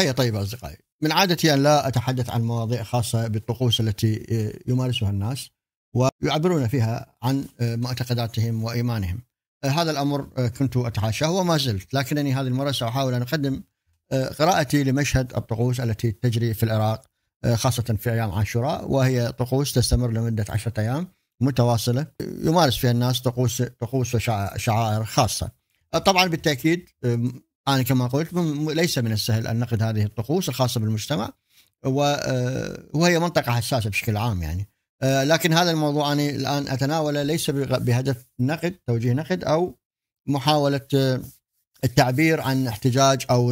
تحية طيبة أصدقائي من عادتي أن لا أتحدث عن مواضيع خاصة بالطقوس التي آه، يمارسها الناس ويعبرون فيها عن آه، معتقداتهم وإيمانهم آه، هذا الأمر كنت أتحاشاه وما زلت لكنني هذه المرة سأحاول أن أقدم قراءتي لمشهد الطقوس التي تجري في العراق خاصة في أيام عاشوراء وهي طقوس تستمر لمدة عشرة أيام متواصلة يمارس فيها الناس طقوس طقوس وشعائر خاصة طبعا بالتأكيد انا كما قلت ليس من السهل ان نقد هذه الطقوس الخاصه بالمجتمع آه، وهي منطقه حساسه بشكل عام يعني آه، لكن هذا الموضوع انا الان اتناوله ليس بهدف نقد توجيه نقد او محاوله آه، التعبير عن احتجاج او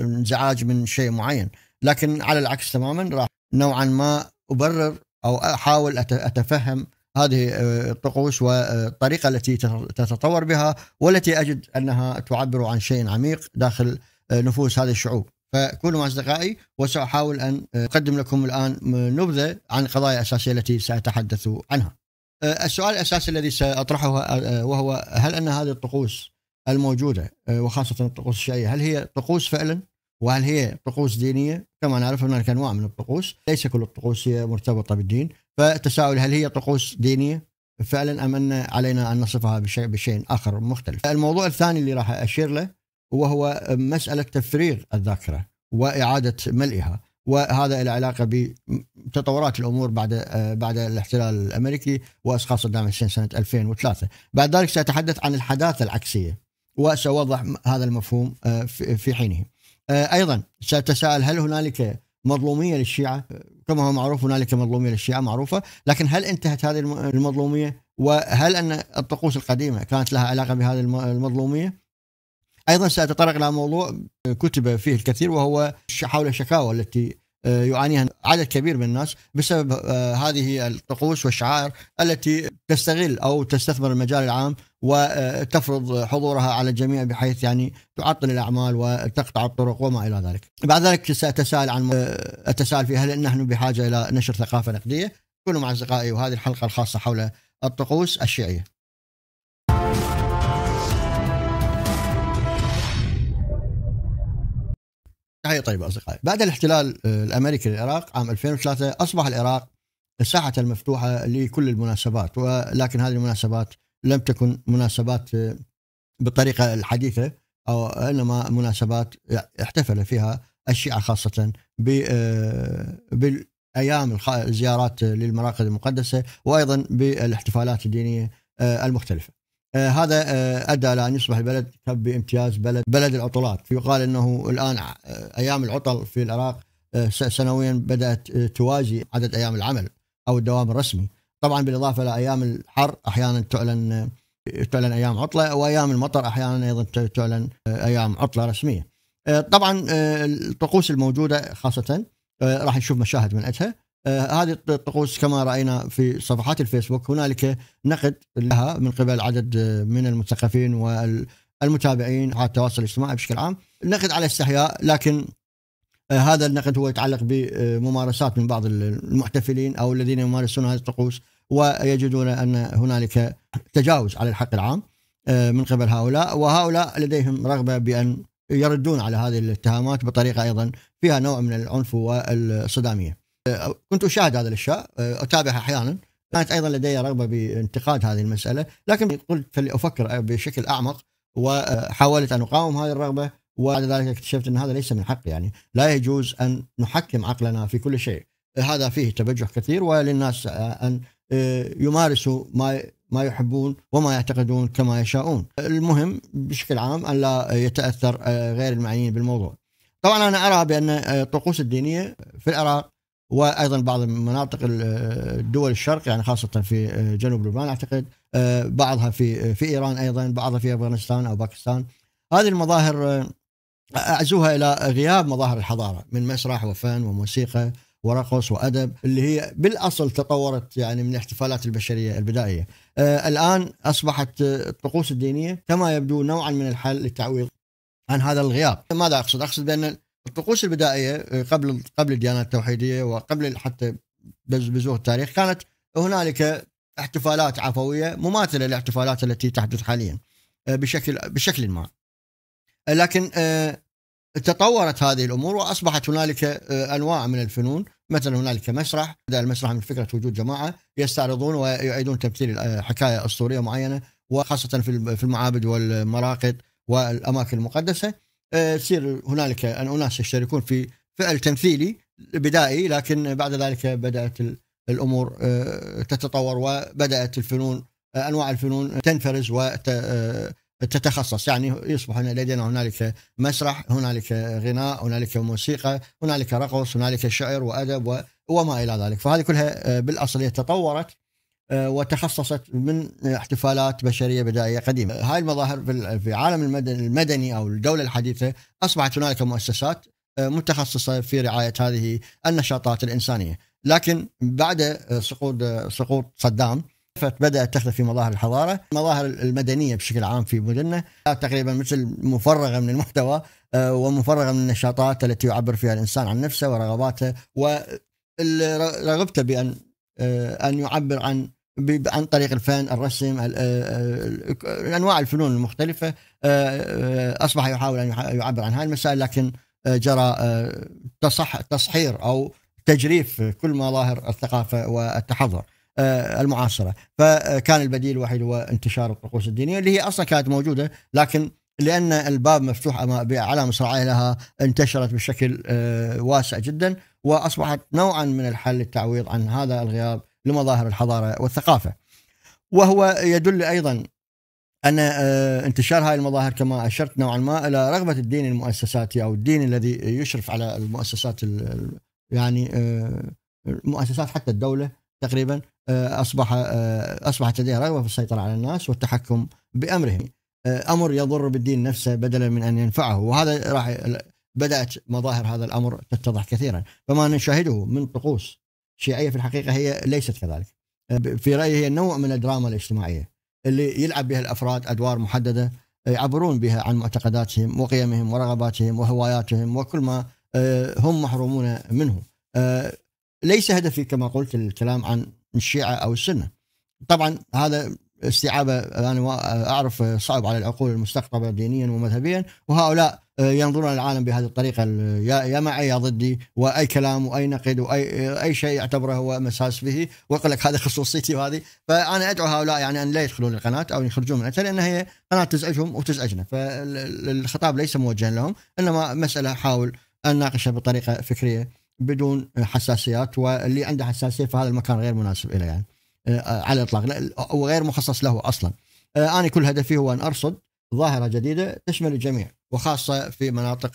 انزعاج من شيء معين لكن على العكس تماما راح نوعا ما ابرر او احاول اتفهم هذه آه، الطقوس والطريقه التي تتطور بها والتي اجد انها تعبر عن شيء عميق داخل آه، نفوس هذه الشعوب فكونوا مع اصدقائي وساحاول ان آه، اقدم لكم الان نبذه عن القضايا الاساسيه التي ساتحدث عنها. السؤال الاساسي الذي ساطرحه وهو هل ان هذه الطقوس الموجوده وخاصه الطقوس الشيعيه هل هي طقوس فعلا؟ وهل هي طقوس دينيه؟ كما نعرف هناك انواع من الطقوس، ليس كل الطقوس هي مرتبطه بالدين، فالتساؤل هل هي طقوس دينيه فعلا ام ان علينا ان نصفها بشيء بشيء اخر مختلف. الموضوع الثاني اللي راح اشير له وهو مساله تفريغ الذاكره واعاده ملئها وهذا له علاقه بتطورات الامور بعد بعد الاحتلال الامريكي واسقاط صدام حسين سنه 2003 بعد ذلك ساتحدث عن الحداثه العكسيه وساوضح هذا المفهوم آه، في حينه آه، ايضا ساتساءل هل هنالك مظلوميه للشيعه كما هو معروف هنالك مظلوميه للشيعه معروفه، لكن هل انتهت هذه المظلوميه؟ وهل ان الطقوس القديمه كانت لها علاقه بهذه المظلوميه؟ ايضا ساتطرق الى موضوع كتب فيه الكثير وهو حول الشكاوى التي آه، يعانيها عدد كبير من الناس بسبب آه، هذه الطقوس والشعائر التي تستغل او تستثمر المجال العام وتفرض حضورها على الجميع بحيث يعني تعطل الاعمال وتقطع الطرق وما الى ذلك. بعد ذلك ساتساءل عن اتساءل في هل نحن بحاجه الى نشر ثقافه نقديه؟ كونوا مع اصدقائي وهذه الحلقه الخاصه حول الطقوس الشيعيه. تحية طيبة أصدقائي بعد الاحتلال الأمريكي للعراق عام 2003 أصبح العراق الساحة المفتوحة لكل المناسبات ولكن هذه المناسبات لم تكن مناسبات آه، بالطريقه الحديثه او انما مناسبات احتفل فيها الشيعه خاصه آه، بالايام الزيارات للمراقد المقدسه وايضا بالاحتفالات الدينيه آه، المختلفه. هذا ادى الى ان يصبح البلد بامتياز بلد بلد العطلات، يقال انه الان ايام العطل في العراق سنويا بدات توازي عدد ايام العمل او الدوام الرسمي. طبعا بالاضافه لايام الحر احيانا تعلن تعلن ايام عطله وايام المطر احيانا ايضا تعلن آه، ايام عطله رسميه. آه، طبعا آه، الطقوس الموجوده خاصه راح نشوف مشاهد من أجهة هذه الطقوس كما راينا في صفحات الفيسبوك هنالك نقد لها من قبل عدد من المثقفين والمتابعين على التواصل الاجتماعي بشكل عام، نقد على استحياء لكن هذا النقد هو يتعلق بممارسات من بعض المحتفلين او الذين يمارسون هذه الطقوس ويجدون أن هنالك تجاوز على الحق العام آه، من قبل هؤلاء وهؤلاء لديهم رغبة بأن يردون على هذه الاتهامات بطريقة أيضا فيها نوع من العنف والصدامية آه، كنت أشاهد هذا الأشياء آه، أتابعها أحيانا كانت أيضا لدي رغبة بانتقاد هذه المسألة لكن قلت فلافكر بشكل أعمق وحاولت أن أقاوم هذه الرغبة وبعد ذلك اكتشفت أن هذا ليس من حقي يعني لا يجوز أن نحكم عقلنا في كل شيء هذا فيه تبجح كثير وللناس أن آه، يمارسوا ما ما يحبون وما يعتقدون كما يشاءون المهم بشكل عام أن لا يتأثر آه، غير المعنيين بالموضوع طبعا أنا أرى بأن آه، الطقوس الدينية في العراق وايضا بعض مناطق الدول الشرق يعني خاصه في جنوب لبنان اعتقد بعضها في في ايران ايضا بعضها في افغانستان او باكستان هذه المظاهر اعزوها الى غياب مظاهر الحضاره من مسرح وفن وموسيقى ورقص وادب اللي هي بالاصل تطورت يعني من احتفالات البشريه البدائيه. آه، الان اصبحت آه، الطقوس الدينيه كما يبدو نوعا من الحل للتعويض عن هذا الغياب. ماذا اقصد؟ اقصد بان الطقوس البدائيه آه، قبل قبل الديانات التوحيديه وقبل حتى بزوغ التاريخ كانت هنالك احتفالات عفويه مماثله للاحتفالات التي تحدث حاليا بشكل بشكل ما. لكن تطورت هذه الامور واصبحت هنالك انواع من الفنون مثلا هنالك مسرح بدا المسرح من فكره وجود جماعه يستعرضون ويعيدون تمثيل آه، حكايه اسطوريه معينه وخاصه في المعابد والمراقد والاماكن المقدسه آه، تصير هنالك اناس يشتركون في فعل تمثيلي بدائي لكن بعد ذلك بدات الامور آه، تتطور وبدات الفنون انواع الفنون تنفرز وت تتخصص يعني يصبح لدينا هنالك مسرح هنالك غناء هنالك موسيقى هنالك رقص هنالك شعر وادب وما الى ذلك فهذه كلها بالاصل هي تطورت آه، وتخصصت من احتفالات بشريه بدائيه قديمه هاي المظاهر في عالم المدني او الدوله الحديثه اصبحت هنالك مؤسسات آه، متخصصه في رعايه هذه النشاطات الانسانيه لكن بعد سقوط آه، سقوط صدام فبدات تختفي في مظاهر الحضاره، المظاهر المدنيه بشكل عام في مدننا آه، تقريبا مثل مفرغه من المحتوى آه، ومفرغه من النشاطات التي يعبر فيها الانسان عن نفسه ورغباته ورغبته بان آه، ان يعبر عن عن طريق الفن، الرسم، انواع الفنون المختلفه اصبح يحاول ان يعبر عن هذه المسائل لكن جرى تصح تصحير او تجريف كل مظاهر الثقافه والتحضر. آه، المعاصره فكان البديل الوحيد هو انتشار الطقوس الدينيه اللي هي اصلا كانت موجوده لكن لان الباب مفتوح على مصراعيها لها انتشرت بشكل آه، واسع جدا واصبحت نوعا من الحل للتعويض عن هذا الغياب لمظاهر الحضاره والثقافه. وهو يدل ايضا ان آه، انتشار هذه المظاهر كما اشرت نوعا ما الى رغبه الدين المؤسساتي او الدين الذي يشرف على المؤسسات يعني المؤسسات حتى الدوله تقريبا آه، اصبح آه، اصبحت لديه رغبه في السيطره على الناس والتحكم بامرهم آه، امر يضر بالدين نفسه بدلا من ان ينفعه وهذا راح بدات مظاهر هذا الامر تتضح كثيرا فما نشاهده من طقوس شيعيه في الحقيقه هي ليست كذلك في رايي هي نوع من الدراما الاجتماعيه اللي يلعب بها الافراد ادوار محدده يعبرون بها عن معتقداتهم وقيمهم ورغباتهم وهواياتهم وكل ما هم محرومون منه ليس هدفي كما قلت الكلام عن الشيعة أو السنة طبعا هذا استيعابه أنا أعرف صعب على العقول المستقطبة دينيا ومذهبيا وهؤلاء ينظرون العالم بهذه الطريقة يا معي يا ضدي وأي كلام وأي نقد وأي أي شيء يعتبره هو مساس به ويقول لك هذه خصوصيتي وهذه فأنا أدعو هؤلاء يعني أن لا يدخلون القناة أو يخرجون منها لأن هي قناة تزعجهم وتزعجنا فالخطاب ليس موجها لهم إنما مسألة حاول أن ناقشها بطريقة فكرية بدون حساسيات واللي عنده حساسيه فهذا المكان غير مناسب له يعني آه، على الاطلاق وغير مخصص له اصلا آه، انا كل هدفي هو ان ارصد ظاهره جديده تشمل الجميع وخاصه في مناطق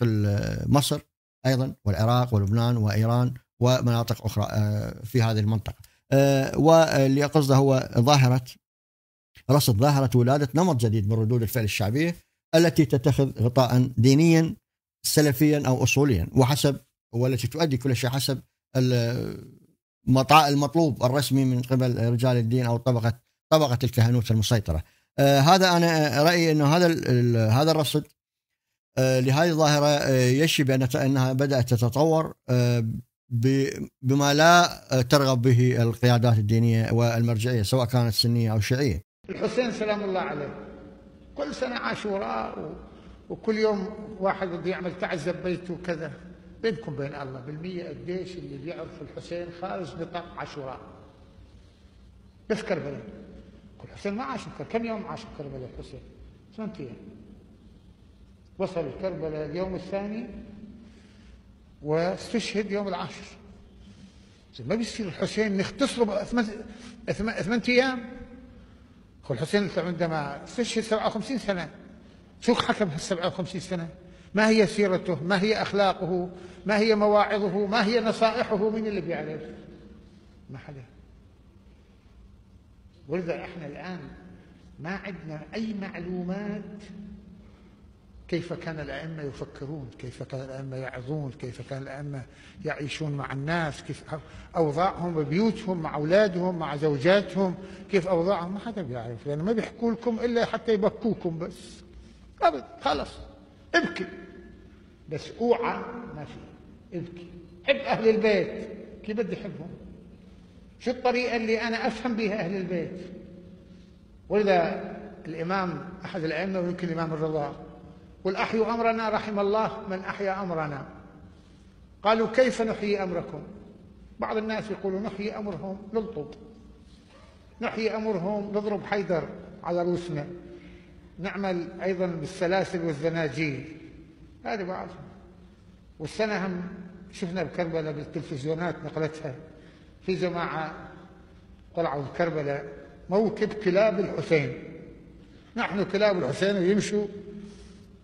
مصر ايضا والعراق ولبنان وايران ومناطق اخرى آه، في هذه المنطقه واللي قصده هو ظاهره رصد ظاهره ولاده نمط جديد من ردود الفعل الشعبيه التي تتخذ غطاء دينيا سلفيا او اصوليا وحسب والتي تؤدي كل شيء حسب المطلوب الرسمي من قبل رجال الدين او طبقه طبقه الكهنوت المسيطره. آه، هذا انا رايي انه هذا هذا الرصد آه، لهذه الظاهره آه، يشي بانها انها بدات تتطور بما لا ترغب به القيادات الدينيه والمرجعيه سواء كانت سنيه او شيعيه. الحسين سلام الله عليه كل سنه عاشوراء وكل يوم واحد بده يعمل تعزب بيته وكذا بينكم بين الله بالمية قديش اللي بيعرف الحسين خارج نطاق عاشوراء بس كربلاء الحسين ما عاش كم يوم عاش كربلاء الحسين سنتين وصل كربلاء اليوم الثاني واستشهد يوم العاشر ما بيصير الحسين نختصره بثمان ايام هو الحسين عندما استشهد 57 سنه شو حكم هال 57 سنه؟ ما هي سيرته ما هي أخلاقه ما هي مواعظه ما هي نصائحه من اللي بيعرف ما حدا ولذا احنا الآن ما عندنا أي معلومات كيف كان الأئمة يفكرون كيف كان الأئمة يعظون كيف كان الأئمة يعيشون مع الناس كيف أوضاعهم ببيوتهم مع أولادهم مع زوجاتهم كيف أوضاعهم ما حدا بيعرف لانه يعني ما بيحكوا لكم إلا حتى يبكوكم بس أبد خلص ابكي بس اوعى ما في ابكي حب اهل البيت كيف بدي احبهم شو الطريقه اللي انا افهم بها اهل البيت ولذا الامام احد الائمه ويمكن الامام الرضا قل احيوا امرنا رحم الله من احيا امرنا قالوا كيف نحيي امركم بعض الناس يقولوا نحيي امرهم نلطب نحيي امرهم نضرب حيدر على رؤوسنا نعمل ايضا بالسلاسل والزناجيل هذا بعض والسنة هم شفنا بكربلة بالتلفزيونات نقلتها في جماعة طلعوا بكربلة موكب كلاب الحسين نحن كلاب الحسين ويمشوا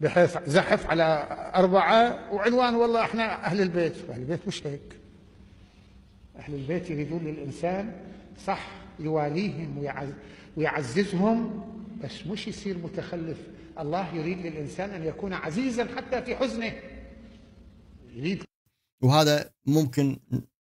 بحيث زحف على أربعة وعنوان والله احنا أهل البيت أهل البيت مش هيك أهل البيت يريدون للإنسان صح يواليهم ويعززهم بس مش يصير متخلف الله يريد للإنسان أن يكون عزيزا حتى في حزنه يريد وهذا ممكن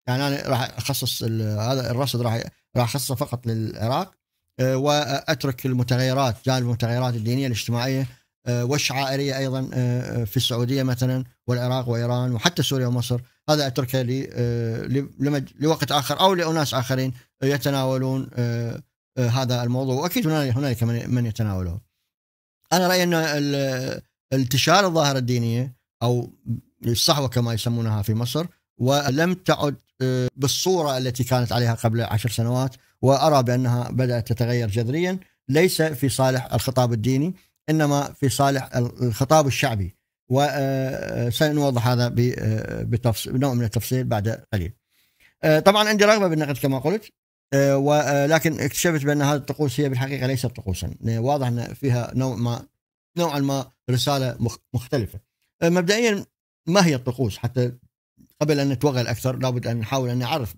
يعني أنا راح أخصص هذا الرصد راح راح أخصصه فقط للعراق آه، وأترك المتغيرات جانب المتغيرات الدينية الاجتماعية آه، والشعائرية أيضا آه، في السعودية مثلا والعراق وإيران وحتى سوريا ومصر هذا أتركه لوقت آخر أو لأناس آخرين يتناولون هذا الموضوع واكيد هنالك من يتناوله انا رايي ان انتشار الظاهره الدينيه او الصحوه كما يسمونها في مصر ولم تعد آه، بالصوره التي كانت عليها قبل عشر سنوات وارى بانها بدات تتغير جذريا ليس في صالح الخطاب الديني انما في صالح الخطاب الشعبي وسنوضح آه، آه، هذا بنوع من التفصيل بعد قليل. طبعا عندي رغبه بالنقد كما قلت آه، ولكن آه، اكتشفت بان هذه الطقوس هي بالحقيقه ليست طقوسا آه، واضح ان فيها نوع ما نوعا ما رساله مختلفه مبدئيا ما هي الطقوس حتى قبل ان نتوغل اكثر لابد ان نحاول ان نعرف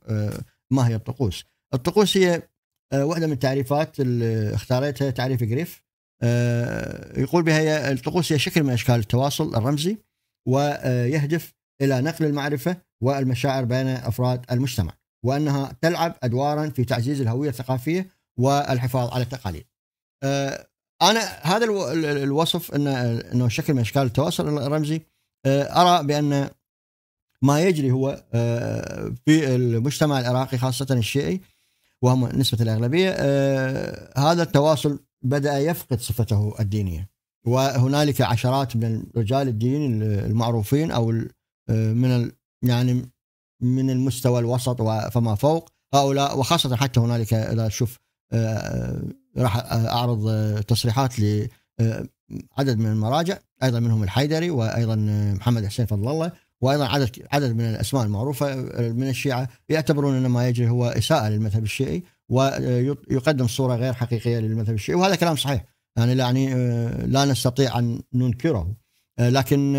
ما هي الطقوس الطقوس هي واحده من التعريفات اللي اختاريتها تعريف جريف يقول بها هي الطقوس هي شكل من اشكال التواصل الرمزي ويهدف الى نقل المعرفه والمشاعر بين افراد المجتمع وانها تلعب ادوارا في تعزيز الهويه الثقافيه والحفاظ على التقاليد. آه، انا هذا الوصف انه انه شكل من اشكال التواصل الرمزي آه، ارى بان ما يجري هو آه، في المجتمع العراقي خاصه الشيعي وهم نسبه الاغلبيه هذا التواصل بدا يفقد صفته الدينيه وهنالك عشرات من الرجال الدين المعروفين او من يعني من المستوى الوسط فما فوق هؤلاء وخاصه حتى هنالك اذا تشوف آه، آه، راح آه، اعرض تصريحات ل عدد من المراجع ايضا منهم الحيدري وايضا محمد حسين فضل الله وايضا عدد عدد من الاسماء المعروفه من الشيعه يعتبرون ان ما يجري هو اساءه للمذهب الشيعي ويقدم صوره غير حقيقيه للمذهب الشيعي وهذا كلام صحيح يعني يعني لا نستطيع ان ننكره لكن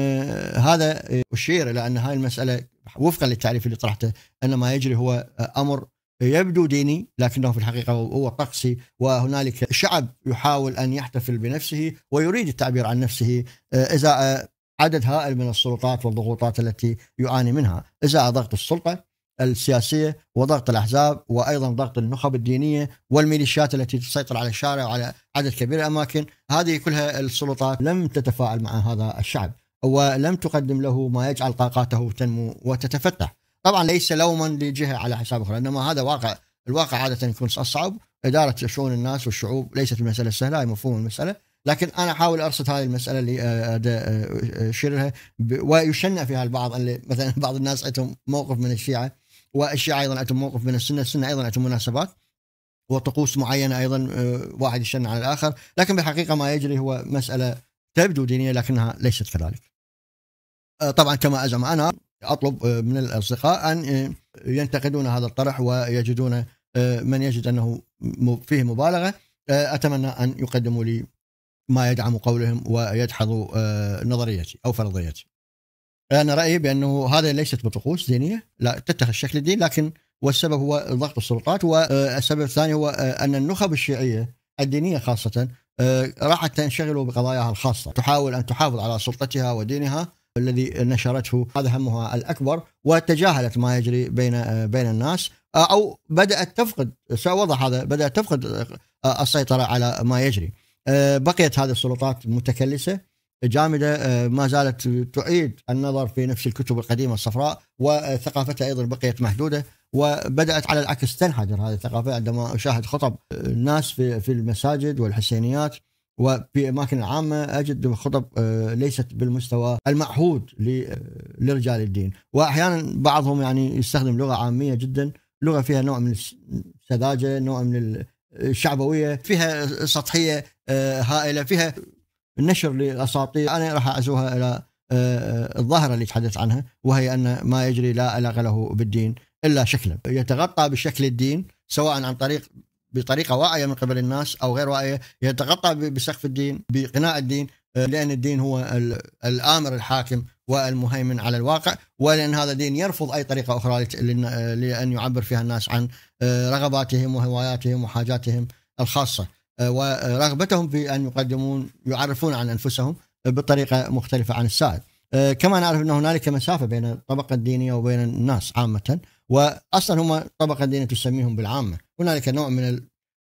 هذا يشير الى ان هاي المساله وفقا للتعريف اللي طرحته ان ما يجري هو آه، امر يبدو ديني لكنه في الحقيقه هو طقسي وهنالك شعب يحاول ان يحتفل بنفسه ويريد التعبير عن نفسه ازاء آه، آه، عدد هائل من السلطات والضغوطات التي يعاني منها ازاء ضغط السلطه السياسيه وضغط الاحزاب وايضا ضغط النخب الدينيه والميليشيات التي تسيطر على الشارع وعلى عدد كبير الاماكن، هذه كلها السلطات لم تتفاعل مع هذا الشعب، ولم تقدم له ما يجعل طاقاته تنمو وتتفتح طبعا ليس لوما لجهه على حساب اخرى انما هذا واقع الواقع عاده يكون اصعب اداره شؤون الناس والشعوب ليست المساله سهله هي مفهوم المساله لكن انا احاول ارصد هذه المساله اللي آه، آه، اشير لها ويشنع فيها البعض اللي مثلا بعض الناس عندهم موقف من الشيعه والشيعه ايضا عندهم موقف من السنه، السنه ايضا عندهم مناسبات وطقوس معينه ايضا آه، واحد يشن على الاخر، لكن بالحقيقه ما يجري هو مساله تبدو دينيه لكنها ليست كذلك. طبعا كما أزعم أنا أطلب آه، من الأصدقاء أن آه، ينتقدون هذا الطرح ويجدون آه، من يجد أنه فيه مبالغة أتمنى أن يقدموا لي ما يدعم قولهم ويدحضوا نظريتي او فرضيتي. انا رايي بانه هذا ليست بطقوس دينيه لا تتخذ شكل الدين لكن والسبب هو ضغط السلطات والسبب الثاني هو ان النخب الشيعيه الدينيه خاصه راحت تنشغل بقضاياها الخاصه، تحاول ان تحافظ على سلطتها ودينها الذي نشرته هذا همها الاكبر وتجاهلت ما يجري بين بين الناس او بدات تفقد سأوضح هذا بدات تفقد آه، السيطره على ما يجري آه، بقيت هذه السلطات متكلسه جامده آه، ما زالت تعيد النظر في نفس الكتب القديمه الصفراء وثقافتها ايضا بقيت محدوده وبدات على العكس تنحدر هذه الثقافه عندما اشاهد خطب الناس في في المساجد والحسينيات وفي أماكن العامه أجد خطب آه، ليست بالمستوى المعهود آه، لرجال الدين وأحيانا بعضهم يعني يستخدم لغة عامية جدا لغة فيها نوع من السذاجة نوع من الشعبوية فيها سطحية آه، هائلة فيها نشر لأساطير أنا راح أعزوها إلى الظاهرة اللي تحدث عنها وهي أن ما يجري لا علاقة له بالدين إلا شكلا يتغطى بشكل الدين سواء عن طريق بطريقه واعيه من قبل الناس او غير واعيه يتغطى بسقف الدين بقناع الدين آه، لان الدين هو الامر الحاكم والمهيمن على الواقع ولان هذا الدين يرفض اي طريقه اخرى آه، لان يعبر فيها الناس عن آه، رغباتهم وهواياتهم وحاجاتهم الخاصه ورغبتهم في ان يقدمون يعرفون عن انفسهم بطريقه مختلفه عن السائد. كما نعرف ان هنالك مسافه بين الطبقه الدينيه وبين الناس عامه واصلا هم الطبقه الدينيه تسميهم بالعامه هنالك نوع من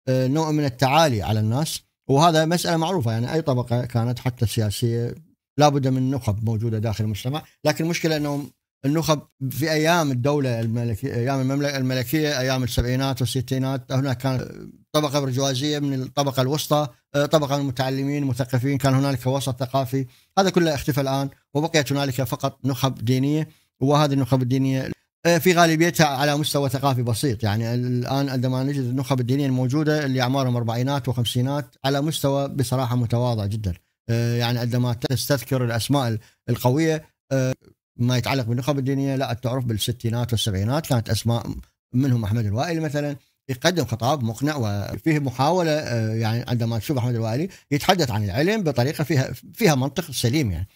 آه، نوع من التعالي على الناس وهذا مساله معروفه يعني اي طبقه كانت حتى سياسية لابد من نخب موجوده داخل المجتمع لكن المشكله انهم النخب في ايام الدوله الملكيه ايام المملكه الملكيه ايام السبعينات والستينات هناك كانت طبقه برجوازيه من الطبقه الوسطى آه، طبقه من المتعلمين المثقفين كان هنالك وسط ثقافي هذا كله اختفى الان وبقيت هنالك فقط نخب دينيه وهذه النخب الدينيه آه، في غالبيتها على مستوى ثقافي بسيط يعني الان عندما نجد النخب الدينيه الموجوده اللي اعمارهم اربعينات وخمسينات على مستوى بصراحه متواضع جدا آه، يعني عندما تستذكر الاسماء القويه آه، ما يتعلق بالنخب الدينيه لا تعرف بالستينات والسبعينات كانت اسماء منهم احمد الوائلي مثلا يقدم خطاب مقنع وفيه محاوله يعني عندما تشوف احمد الوائلي يتحدث عن العلم بطريقه فيها فيها منطق سليم يعني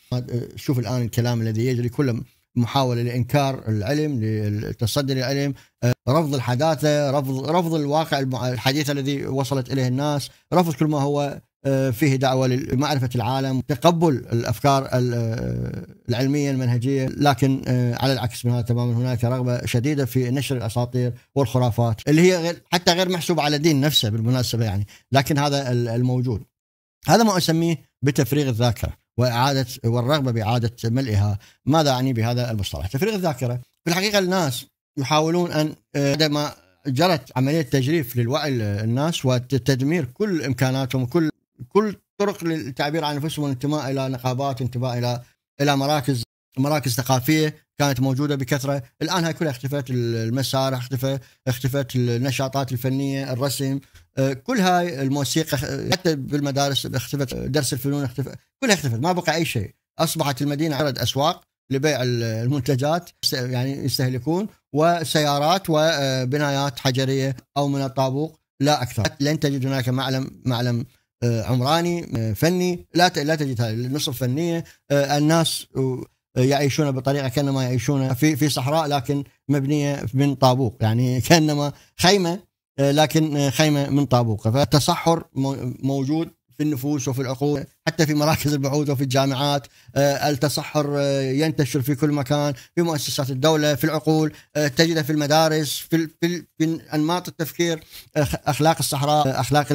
شوف الان الكلام الذي يجري كله محاوله لانكار العلم للتصدي للعلم آه، رفض الحداثه رفض رفض الواقع الحديث الذي وصلت اليه الناس رفض كل ما هو آه، فيه دعوه لمعرفه العالم تقبل الافكار آه، العلميه المنهجيه لكن على العكس من هذا تماما هناك رغبه شديده في نشر الاساطير والخرافات اللي هي حتى غير محسوبه على الدين نفسه بالمناسبه يعني لكن هذا الموجود هذا ما اسميه بتفريغ الذاكره واعاده والرغبه باعاده ملئها، ماذا اعني بهذا المصطلح؟ تفريغ الذاكره، في الحقيقه الناس يحاولون ان آه، عندما جرت عمليه تجريف للوعي الناس وتدمير كل امكاناتهم وكل كل طرق للتعبير عن انفسهم والانتماء الى نقابات، انتماء الى الى مراكز مراكز ثقافيه كانت موجوده بكثره الان هاي كلها اختفت المسارح اختفى اختفت النشاطات الفنيه الرسم آه، كل هاي الموسيقى حتى بالمدارس اختفت درس الفنون اختفى كلها اختفت ما بقى اي شيء اصبحت المدينه عرض اسواق لبيع المنتجات يعني يستهلكون وسيارات وبنايات آه، حجريه او من الطابوق لا اكثر لن تجد هناك معلم معلم آه، عمراني فني لا لا تجد هذه النصف فنيه الناس يعيشون بطريقه كانما يعيشون في في صحراء لكن مبنيه من طابوق يعني كانما خيمه لكن خيمه من طابوق فالتصحر موجود في النفوس وفي العقول حتى في مراكز البحوث وفي الجامعات آه، التصحر آه، ينتشر في كل مكان في مؤسسات الدوله في العقول آه، تجده في المدارس في في, في انماط التفكير اخلاق الصحراء اخلاق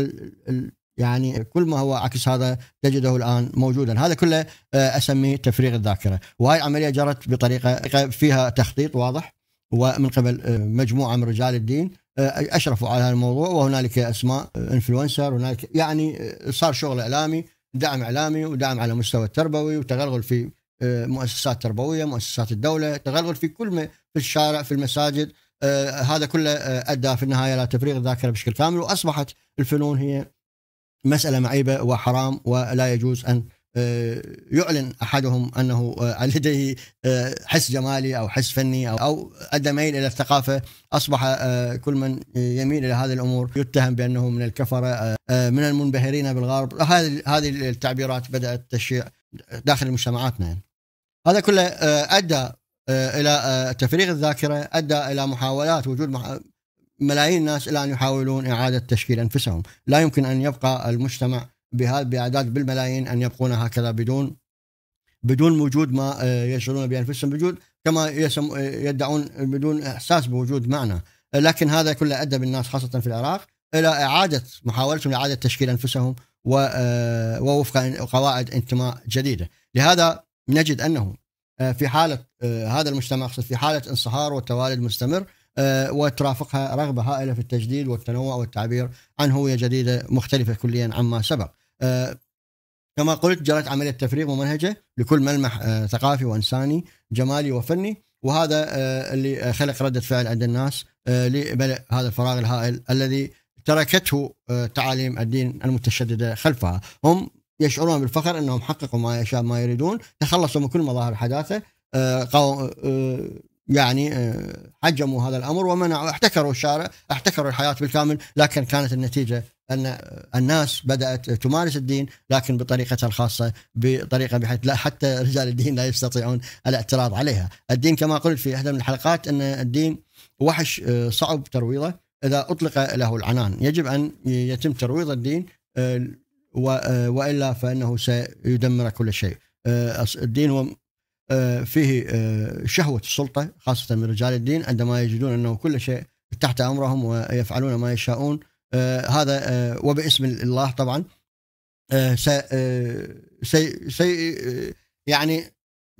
يعني كل ما هو عكس هذا تجده الان موجودا هذا كله آه، اسميه تفريغ الذاكره وهي العمليه جرت بطريقه فيها تخطيط واضح ومن قبل آه، مجموعه من رجال الدين آه، اشرفوا على هذا الموضوع وهنالك اسماء انفلونسر هنالك يعني صار شغل اعلامي دعم اعلامي ودعم على مستوى التربوي وتغلغل في مؤسسات تربويه مؤسسات الدوله تغلغل في كل ما في الشارع في المساجد هذا كله ادى في النهايه الى تفريغ الذاكره بشكل كامل واصبحت الفنون هي مسألة معيبة وحرام ولا يجوز أن آه، يعلن احدهم انه آه، لديه آه، حس جمالي او حس فني او ادى ميل الى الثقافه اصبح كل من يميل الى هذه الامور يتهم بانه من الكفره من المنبهرين بالغرب هذه التعبيرات بدات تشيع داخل مجتمعاتنا يعني. هذا كله ادى الى تفريغ الذاكره ادى الى محاولات وجود ملايين الناس الان يحاولون اعاده تشكيل انفسهم، لا يمكن ان يبقى المجتمع بهذا باعداد بالملايين ان يبقون هكذا بدون بدون وجود ما آه، يشعرون بانفسهم بوجود كما آه، يدعون بدون احساس بوجود معنى، لكن هذا كله ادى بالناس خاصه في العراق الى اعاده محاولتهم لاعاده تشكيل انفسهم آه، ووفق قواعد انتماء جديده، لهذا نجد انه في حاله هذا المجتمع في حاله انصهار وتوالد مستمر آه، وترافقها رغبة هائلة في التجديد والتنوع والتعبير عن هوية جديدة مختلفة كليا عما سبق آه، كما قلت جرت عملية تفريغ ممنهجة لكل ملمح آه، ثقافي وإنساني جمالي وفني وهذا اللي خلق ردة فعل عند الناس لملء هذا الفراغ الهائل الذي تركته تعاليم الدين المتشددة خلفها هم يشعرون بالفخر أنهم حققوا ما يشاء ما يريدون تخلصوا من كل مظاهر الحداثة يعني حجموا آه، هذا الامر ومنعوا احتكروا الشارع احتكروا الحياه بالكامل لكن كانت النتيجه ان آه، الناس بدات تمارس الدين لكن بطريقتها الخاصه بطريقه بحيث لا حتى رجال الدين لا يستطيعون الاعتراض عليها، الدين كما قلت في احدى من الحلقات ان الدين وحش آه، صعب ترويضه اذا اطلق له العنان، يجب ان يتم ترويض الدين والا فانه سيدمر كل شيء. الدين هو آه، فيه آه، شهوة السلطة خاصة من رجال الدين عندما يجدون أنه كل شيء تحت أمرهم ويفعلون ما يشاءون آه، هذا وباسم الله طبعا سي سي, يعني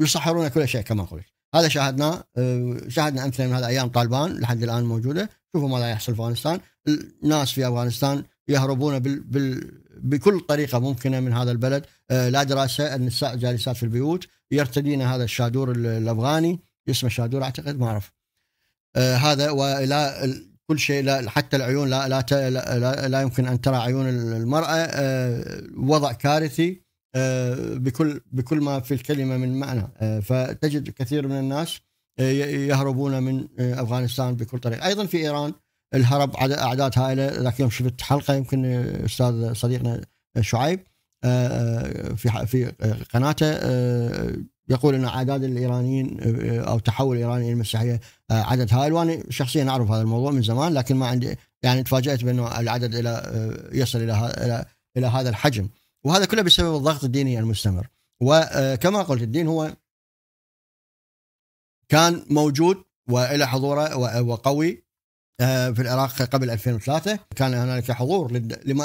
يسحرون كل شيء كما قلت هذا شاهدناه شاهدنا امثله من هذا ايام طالبان لحد الان موجوده شوفوا ماذا يحصل في افغانستان الناس في افغانستان يهربون بال بال بكل طريقه ممكنه من هذا البلد آه، لا دراسه النساء جالسات في البيوت يرتدين هذا الشادور الافغاني اسمه شادور اعتقد ما اعرف آه، هذا ولا كل شيء لا حتى العيون لا لا, لا لا يمكن ان ترى عيون المراه آه، وضع كارثي بكل بكل ما في الكلمه من معنى فتجد كثير من الناس يهربون من افغانستان بكل طريقه ايضا في ايران الهرب اعداد هائله ذاك يوم شفت حلقه يمكن استاذ صديقنا شعيب آه، آه، في في قناته آه، يقول ان اعداد الايرانيين او تحول الايراني الى المسيحيه عدد هائل وانا شخصيا اعرف هذا الموضوع من زمان لكن ما عندي يعني تفاجات بانه العدد الى يصل الى الى الى هذا الحجم وهذا كله بسبب الضغط الديني المستمر وكما قلت الدين هو كان موجود والى حضوره وقوي آه، في العراق قبل 2003 كان هنالك حضور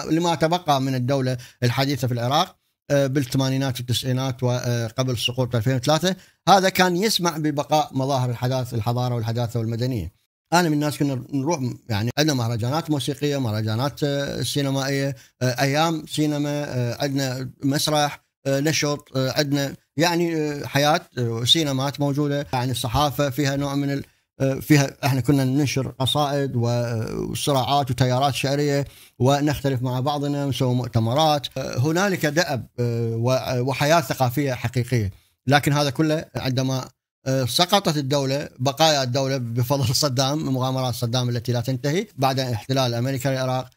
لما تبقى من الدولة الحديثة في العراق آه، بالثمانينات والتسعينات وقبل آه، سقوط 2003 هذا كان يسمع ببقاء مظاهر الحداثة الحضارة والحداثة والمدنية انا من الناس كنا نروح يعني عندنا مهرجانات موسيقيه، مهرجانات سينمائيه، ايام سينما، عندنا مسرح، نشط، عندنا يعني حياه سينمات موجوده، يعني الصحافه فيها نوع من آه، فيها احنا كنا ننشر قصائد آه، وصراعات وتيارات شعريه ونختلف مع بعضنا ونسوي مؤتمرات آه، هنالك دأب وحياه ثقافيه حقيقيه لكن هذا كله عندما سقطت الدولة بقايا الدولة بفضل صدام مغامرات صدام التي لا تنتهي بعد احتلال أمريكا للعراق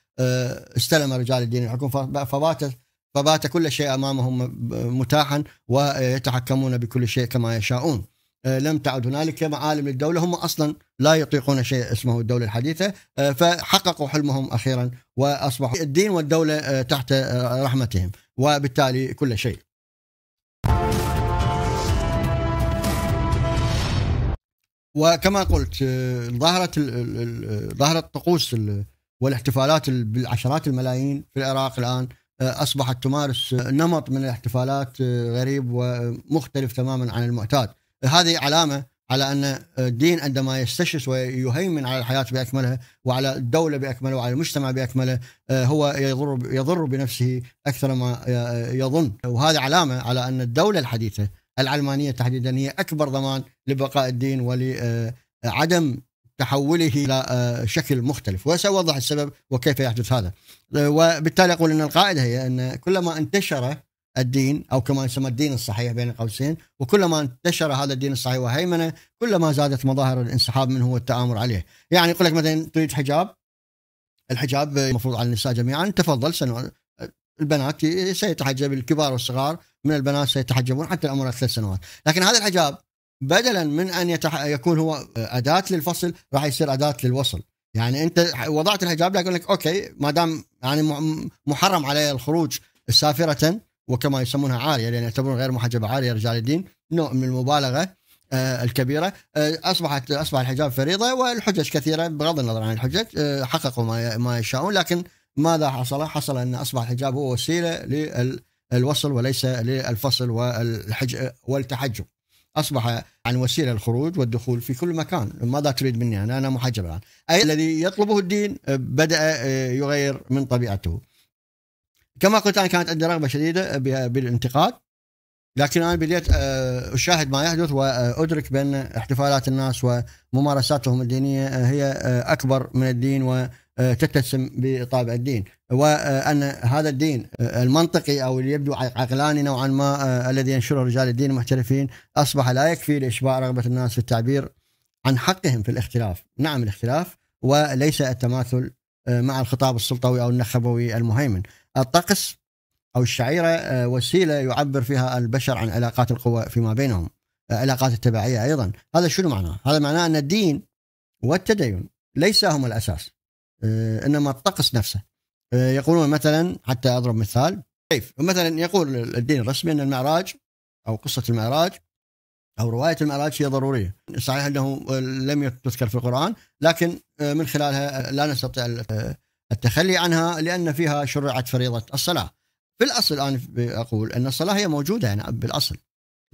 استلم رجال الدين الحكم فبات فبات كل شيء أمامهم متاحا ويتحكمون بكل شيء كما يشاءون آه، لم تعد هنالك معالم للدوله هم اصلا لا يطيقون شيء اسمه الدوله الحديثه آه، فحققوا حلمهم اخيرا واصبحوا الدين والدوله آه، تحت رحمتهم وبالتالي كل شيء. وكما قلت ظهرت ظهرت الطقوس والاحتفالات بالعشرات الملايين في العراق الان اصبحت تمارس نمط من الاحتفالات غريب ومختلف تماما عن المعتاد. هذه علامه على ان الدين عندما يستشرس ويهيمن على الحياه باكملها وعلى الدوله باكملها وعلى المجتمع باكمله آه، هو يضر يضر بنفسه اكثر ما آه، آه، يظن وهذا علامه على ان الدوله الحديثه العلمانيه تحديدا هي اكبر ضمان لبقاء الدين ولعدم تحوله الى شكل مختلف وسأوضح السبب وكيف يحدث هذا وبالتالي اقول ان القاعده هي ان كلما انتشر الدين او كما يسمى الدين الصحيح بين قوسين وكلما انتشر هذا الدين الصحيح وهيمنه كلما زادت مظاهر الانسحاب منه والتآمر عليه يعني يقول لك مثلا تريد حجاب الحجاب المفروض على النساء جميعا تفضل سنو البنات سيتحجب الكبار والصغار من البنات سيتحجبون حتى الامر ثلاث سنوات لكن هذا الحجاب بدلا من ان يتح... يكون هو اداه للفصل راح يصير اداه للوصل يعني انت وضعت الحجاب لكن لك اوكي ما دام يعني محرم علي الخروج سافره وكما يسمونها عاريه لان يعتبرون غير محجبه عاريه رجال الدين نوع من المبالغه آه، الكبيره آه، اصبحت اصبح الحجاب فريضه والحجج كثيره بغض النظر عن الحجج آه، حققوا ما ما يشاءون لكن ماذا حصل؟ حصل ان اصبح الحجاب هو وسيله للوصل وليس للفصل والحج والتحجب. اصبح عن وسيله الخروج والدخول في كل مكان، ماذا تريد مني انا؟ انا محجب الان. اي الذي يطلبه الدين بدا يغير من طبيعته. كما قلت انا كانت عندي رغبه شديده بالانتقاد لكن انا بديت آه، اشاهد ما يحدث وادرك بان احتفالات الناس وممارساتهم الدينيه آه، هي آه، اكبر من الدين وتتسم بطابع الدين وان هذا الدين المنطقي او اللي يبدو عقلاني نوعا ما الذي ينشره رجال الدين المحترفين اصبح لا يكفي لاشباع رغبه الناس في التعبير عن حقهم في الاختلاف، نعم الاختلاف وليس التماثل آه، مع الخطاب السلطوي او النخبوي المهيمن. الطقس او الشعيره آه، وسيله يعبر فيها البشر عن علاقات القوى فيما بينهم، آه، علاقات التبعيه ايضا، هذا شنو معناه؟ هذا معناه ان الدين والتدين ليس هم الاساس انما الطقس نفسه. يقولون مثلا حتى اضرب مثال كيف؟ مثلا يقول الدين الرسمي ان المعراج او قصه المعراج أو رواية المعراج هي ضرورية صحيح أنه لم تذكر في القرآن لكن من خلالها لا نستطيع التخلي عنها لأن فيها شرعت فريضة الصلاة في الأصل أنا أقول أن الصلاة هي موجودة يعني بالأصل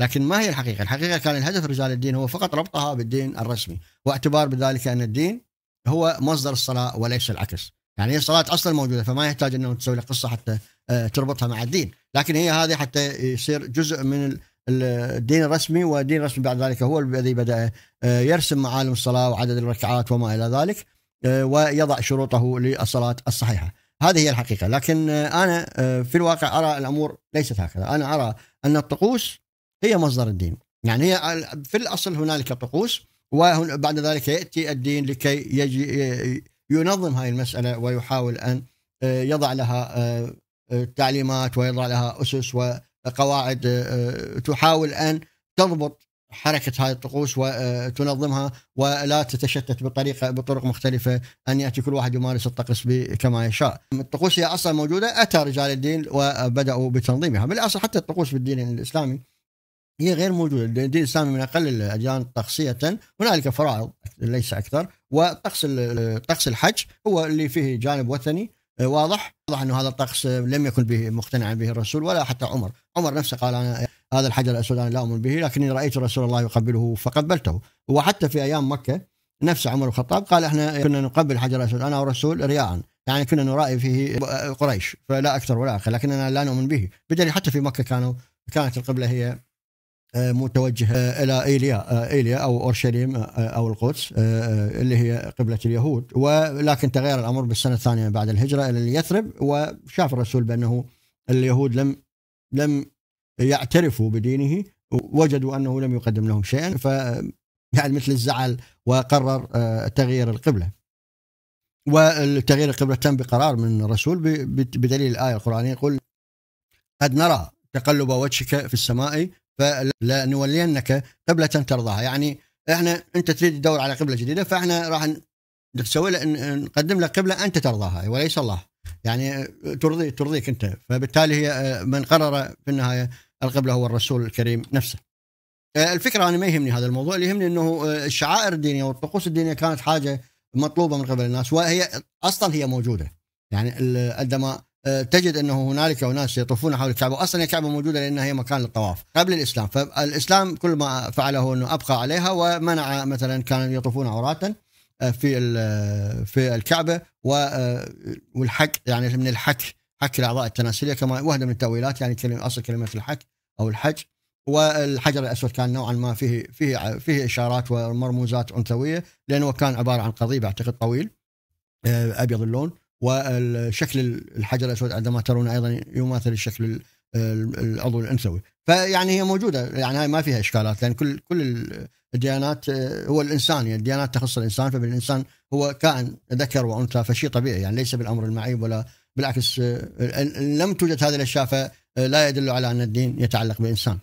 لكن ما هي الحقيقة الحقيقة كان الهدف رجال الدين هو فقط ربطها بالدين الرسمي واعتبار بذلك أن الدين هو مصدر الصلاة وليس العكس يعني هي الصلاة أصلا موجودة فما يحتاج أنه تسوي لك قصة حتى آه، تربطها مع الدين لكن هي هذه حتى يصير جزء من الدين الرسمي والدين الرسمي بعد ذلك هو الذي بدا آه، يرسم معالم الصلاه وعدد الركعات وما الى ذلك آه، ويضع شروطه للصلاه الصحيحه هذه هي الحقيقه لكن آه، انا في الواقع ارى الامور ليست هكذا انا ارى ان الطقوس هي مصدر الدين يعني هي في الاصل هنالك طقوس وبعد ذلك ياتي الدين لكي يجي ينظم هذه المساله ويحاول ان يضع لها تعليمات ويضع لها اسس و قواعد آه، آه، تحاول ان تضبط حركه هذه الطقوس وتنظمها آه، ولا تتشتت بطريقه بطرق مختلفه ان ياتي كل واحد يمارس الطقس كما يشاء. الطقوس هي اصلا موجوده اتى رجال الدين وبداوا بتنظيمها، بالاصل حتى الطقوس في الدين الاسلامي هي غير موجوده، الدين الاسلامي من اقل الاديان طقسيه، هنالك فرائض ليس اكثر، وطقس طقس الحج هو اللي فيه جانب وثني آه، واضح واضح انه هذا الطقس آه، لم يكن به مقتنعا به الرسول ولا حتى عمر عمر نفسه قال انا آه، هذا الحجر الاسود انا لا اؤمن به لكني رايت رسول الله يقبله فقبلته وحتى في ايام مكه نفس عمر الخطاب قال احنا كنا نقبل حجر الاسود انا والرسول رياء يعني كنا نرائي فيه قريش فلا اكثر ولا اقل لكننا لا نؤمن به بدليل حتى في مكه كانوا كانت القبله هي آه، متوجه آه، إلى إيليا آه، إيليا أو أورشليم أو القدس اللي هي قبلة اليهود ولكن تغير الأمر بالسنة الثانية بعد الهجرة إلى يثرب وشاف الرسول بأنه اليهود لم لم يعترفوا بدينه وجدوا أنه لم يقدم لهم شيئا ف يعني مثل الزعل وقرر تغيير القبلة وتغيير القبلة تم بقرار من الرسول بدليل الآية القرآنية يقول قد نرى تقلب وجهك في السماء فلنولينك قبلة ترضاها يعني احنا انت تريد تدور على قبله جديده فاحنا راح نسوي نقدم لك قبله انت ترضاها وليس الله يعني ترضي ترضيك انت فبالتالي هي آه، من قرر في النهايه القبله هو الرسول الكريم نفسه. آه، الفكره انا ما يهمني هذا الموضوع اللي يهمني انه آه، الشعائر الدينيه والطقوس الدينيه كانت حاجه مطلوبه من قبل الناس وهي اصلا هي موجوده يعني عندما آه، تجد انه هنالك اناس يطوفون حول الكعبه واصلا الكعبه موجوده لانها هي مكان للطواف قبل الاسلام فالاسلام كل ما فعله انه ابقى عليها ومنع مثلا كانوا يطوفون عوراتا آه، في آه، في الكعبه والحك يعني من الحك حك الاعضاء التناسليه كما واحده من التاويلات يعني كلمه اصل كلمه الحك او الحج والحجر الاسود كان نوعا ما فيه فيه فيه اشارات ومرموزات انثويه لانه كان عباره عن قضيب اعتقد طويل ابيض اللون والشكل الحجر الاسود عندما ترون ايضا يماثل الشكل العضو الانثوي فيعني هي موجوده يعني هاي ما فيها اشكالات لان كل كل الديانات آه، هو الانسان يعني الديانات تخص الانسان فبالانسان هو كائن ذكر وانثى فشيء طبيعي يعني ليس بالامر المعيب ولا بالعكس آه، لم توجد هذه الاشياء فلا يدل على ان الدين يتعلق بانسان.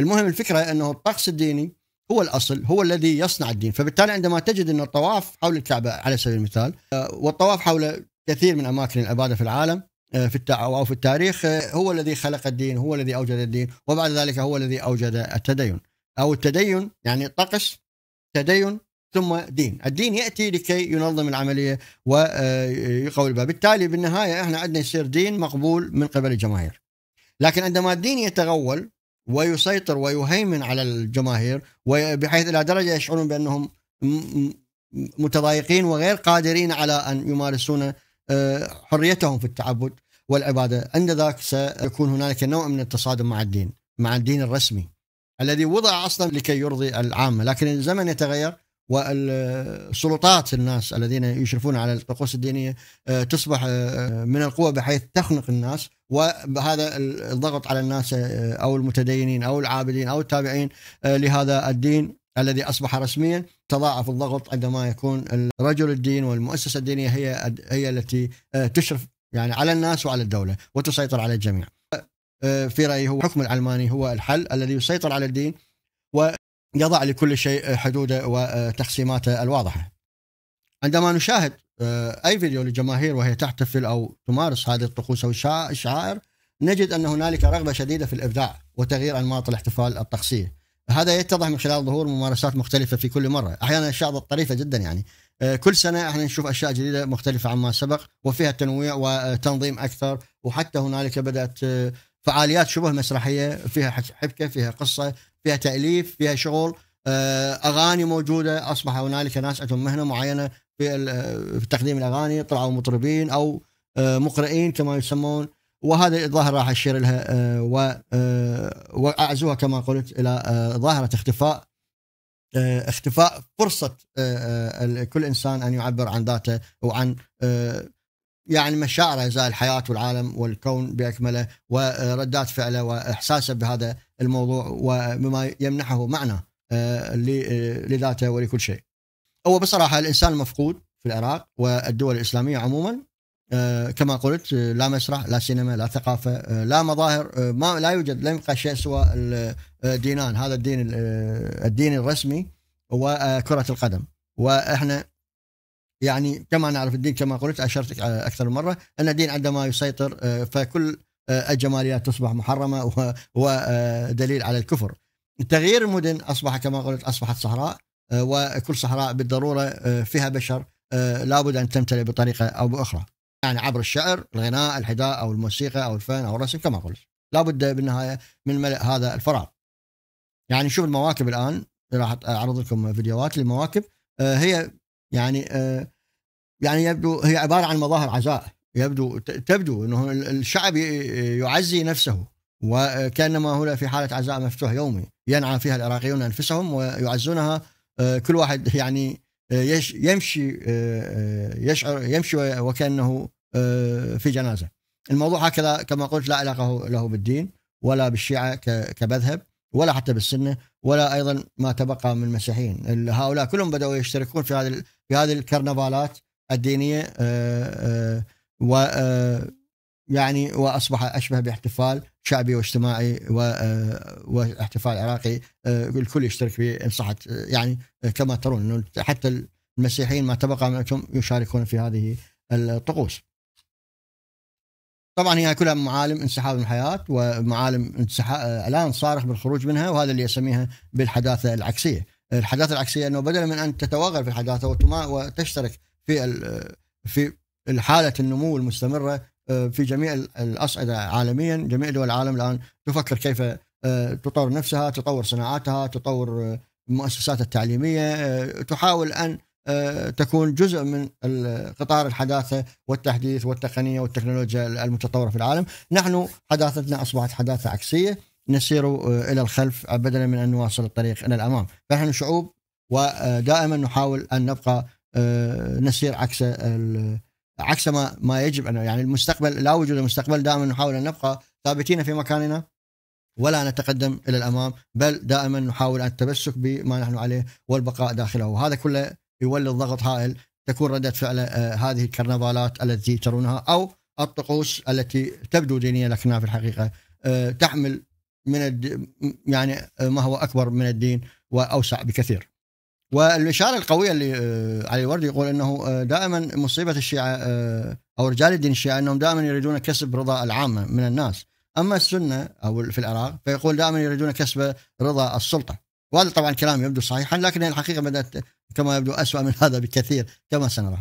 المهم الفكره انه الطقس الديني هو الاصل هو الذي يصنع الدين فبالتالي عندما تجد ان الطواف حول الكعبه على سبيل المثال آه، والطواف حول كثير من اماكن العباده في العالم آه، في التع... او في التاريخ آه، هو الذي خلق الدين هو الذي اوجد الدين وبعد ذلك هو الذي اوجد التدين او التدين يعني طقس تدين ثم دين الدين ياتي لكي ينظم العمليه ويقوي آه، الباب بالتالي بالنهايه احنا عندنا يصير دين مقبول من قبل الجماهير لكن عندما الدين يتغول ويسيطر ويهيمن على الجماهير بحيث الى درجه يشعرون بانهم متضايقين وغير قادرين على ان يمارسون آه، حريتهم في التعبد والعبادة عند ذاك سيكون هنالك نوع من التصادم مع الدين مع الدين الرسمي الذي وضع أصلا لكي يرضي العامة لكن الزمن يتغير والسلطات الناس الذين يشرفون على الطقوس الدينية آه، تصبح آه، من القوة بحيث تخنق الناس وهذا الضغط على الناس أو المتدينين أو العابدين أو التابعين لهذا الدين الذي اصبح رسميا تضاعف الضغط عندما يكون رجل الدين والمؤسسه الدينيه هي هي التي آه، تشرف يعني على الناس وعلى الدوله وتسيطر على الجميع. آه، في رايي هو الحكم العلماني هو الحل الذي يسيطر على الدين ويضع لكل شيء حدوده وتقسيماته الواضحه. عندما نشاهد آه، اي فيديو للجماهير وهي تحتفل او تمارس هذه الطقوس او الشعائر نجد ان هنالك رغبه شديده في الابداع وتغيير انماط الاحتفال الطقسيه. هذا يتضح من خلال ظهور ممارسات مختلفه في كل مره، احيانا اشياء طريفه جدا يعني. آه، كل سنه احنا نشوف اشياء جديده مختلفه عما سبق وفيها تنويع وتنظيم اكثر وحتى هنالك بدات آه، فعاليات شبه مسرحيه فيها حبكه فيها قصه فيها تاليف فيها شغل آه، اغاني موجوده اصبح هنالك ناس عندهم مهنه معينه في تقديم الاغاني طلعوا مطربين او مقرئين كما يسمون وهذا الظاهر راح اشير لها آه، آه، واعزوها كما قلت الى آه، ظاهره اختفاء اختفاء فرصه كل انسان ان يعبر عن ذاته وعن يعني مشاعره ازاء الحياه والعالم والكون باكمله وردات فعله واحساسه بهذا الموضوع ومما يمنحه معنى لذاته ولكل شيء. هو بصراحه الانسان المفقود في العراق والدول الاسلاميه عموما آه، كما قلت آه، لا مسرح لا سينما لا ثقافة آه، لا مظاهر ما لا يوجد لا يبقى شيء سوى الدينان هذا الدين الدين الرسمي وكرة القدم واحنا يعني كما نعرف الدين كما قلت اشرت اكثر من مره ان الدين عندما يسيطر فكل الجماليات تصبح محرمه ودليل على الكفر. تغيير المدن اصبح كما قلت اصبحت صحراء وكل صحراء بالضروره فيها بشر لابد ان تمتلئ بطريقه او باخرى. يعني عبر الشعر الغناء الحذاء أو الموسيقى أو الفن أو الرسم كما قلت لابد بالنهاية من ملء هذا الفراغ يعني شوف المواكب الآن راح أعرض لكم فيديوهات للمواكب آه، هي يعني آه، يعني يبدو هي عبارة عن مظاهر عزاء يبدو تبدو أنه الشعب يعزي نفسه وكانما هو في حالة عزاء مفتوح يومي ينعى فيها العراقيون أنفسهم ويعزونها آه، كل واحد يعني يمشي آه، آه، يشعر يمشي وكانه آه، في جنازه. الموضوع هكذا كما قلت لا علاقه له بالدين ولا بالشيعه كمذهب ولا حتى بالسنه ولا ايضا ما تبقى من المسيحيين، هؤلاء كلهم بداوا يشتركون في هذه في هذه الكرنفالات الدينيه و يعني واصبح اشبه باحتفال شعبي واجتماعي آه، واحتفال عراقي آه، الكل يشترك فيه ان آه، صحت يعني كما ترون انه حتى المسيحيين ما تبقى منهم يشاركون في هذه الطقوس. طبعا هي كلها معالم انسحاب من الحياه ومعالم انسحاب الان صارخ بالخروج منها وهذا اللي يسميها بالحداثه العكسيه. الحداثه العكسيه انه بدلا من ان تتوغل في الحداثه وتشترك في في الحالة النمو المستمرة آه، في جميع الاصعده عالميا جميع دول العالم الان تفكر كيف آه، تطور نفسها تطور صناعاتها تطور آه، المؤسسات التعليميه تحاول ان تكون جزء من قطار الحداثه والتحديث والتقنيه والتكنولوجيا المتطوره في العالم، نحن حداثتنا اصبحت حداثه عكسيه نسير الى الخلف بدلا من ان نواصل الطريق الى الامام، فنحن شعوب ودائما نحاول ان نبقى نسير عكس عكس ما ما يجب انه يعني المستقبل لا وجود المستقبل دائما نحاول ان نبقى ثابتين في مكاننا ولا نتقدم الى الامام بل دائما نحاول التمسك بما نحن عليه والبقاء داخله وهذا كله يولد ضغط هائل تكون ردة فعل آه، هذه الكرنفالات التي ترونها او الطقوس التي تبدو دينيه لكنها في الحقيقه آه، تحمل من الد... يعني آه، ما هو اكبر من الدين واوسع بكثير. والإشارة القوية اللي آه، علي الوردي يقول أنه آه، دائما مصيبة الشيعة آه، أو رجال الدين الشيعة أنهم دائما يريدون كسب رضا العامة من الناس أما السنة أو في العراق فيقول دائما يريدون كسب رضا السلطة وهذا طبعا كلام يبدو صحيحا لكن الحقيقة بدأت كما يبدو أسوأ من هذا بكثير كما سنرى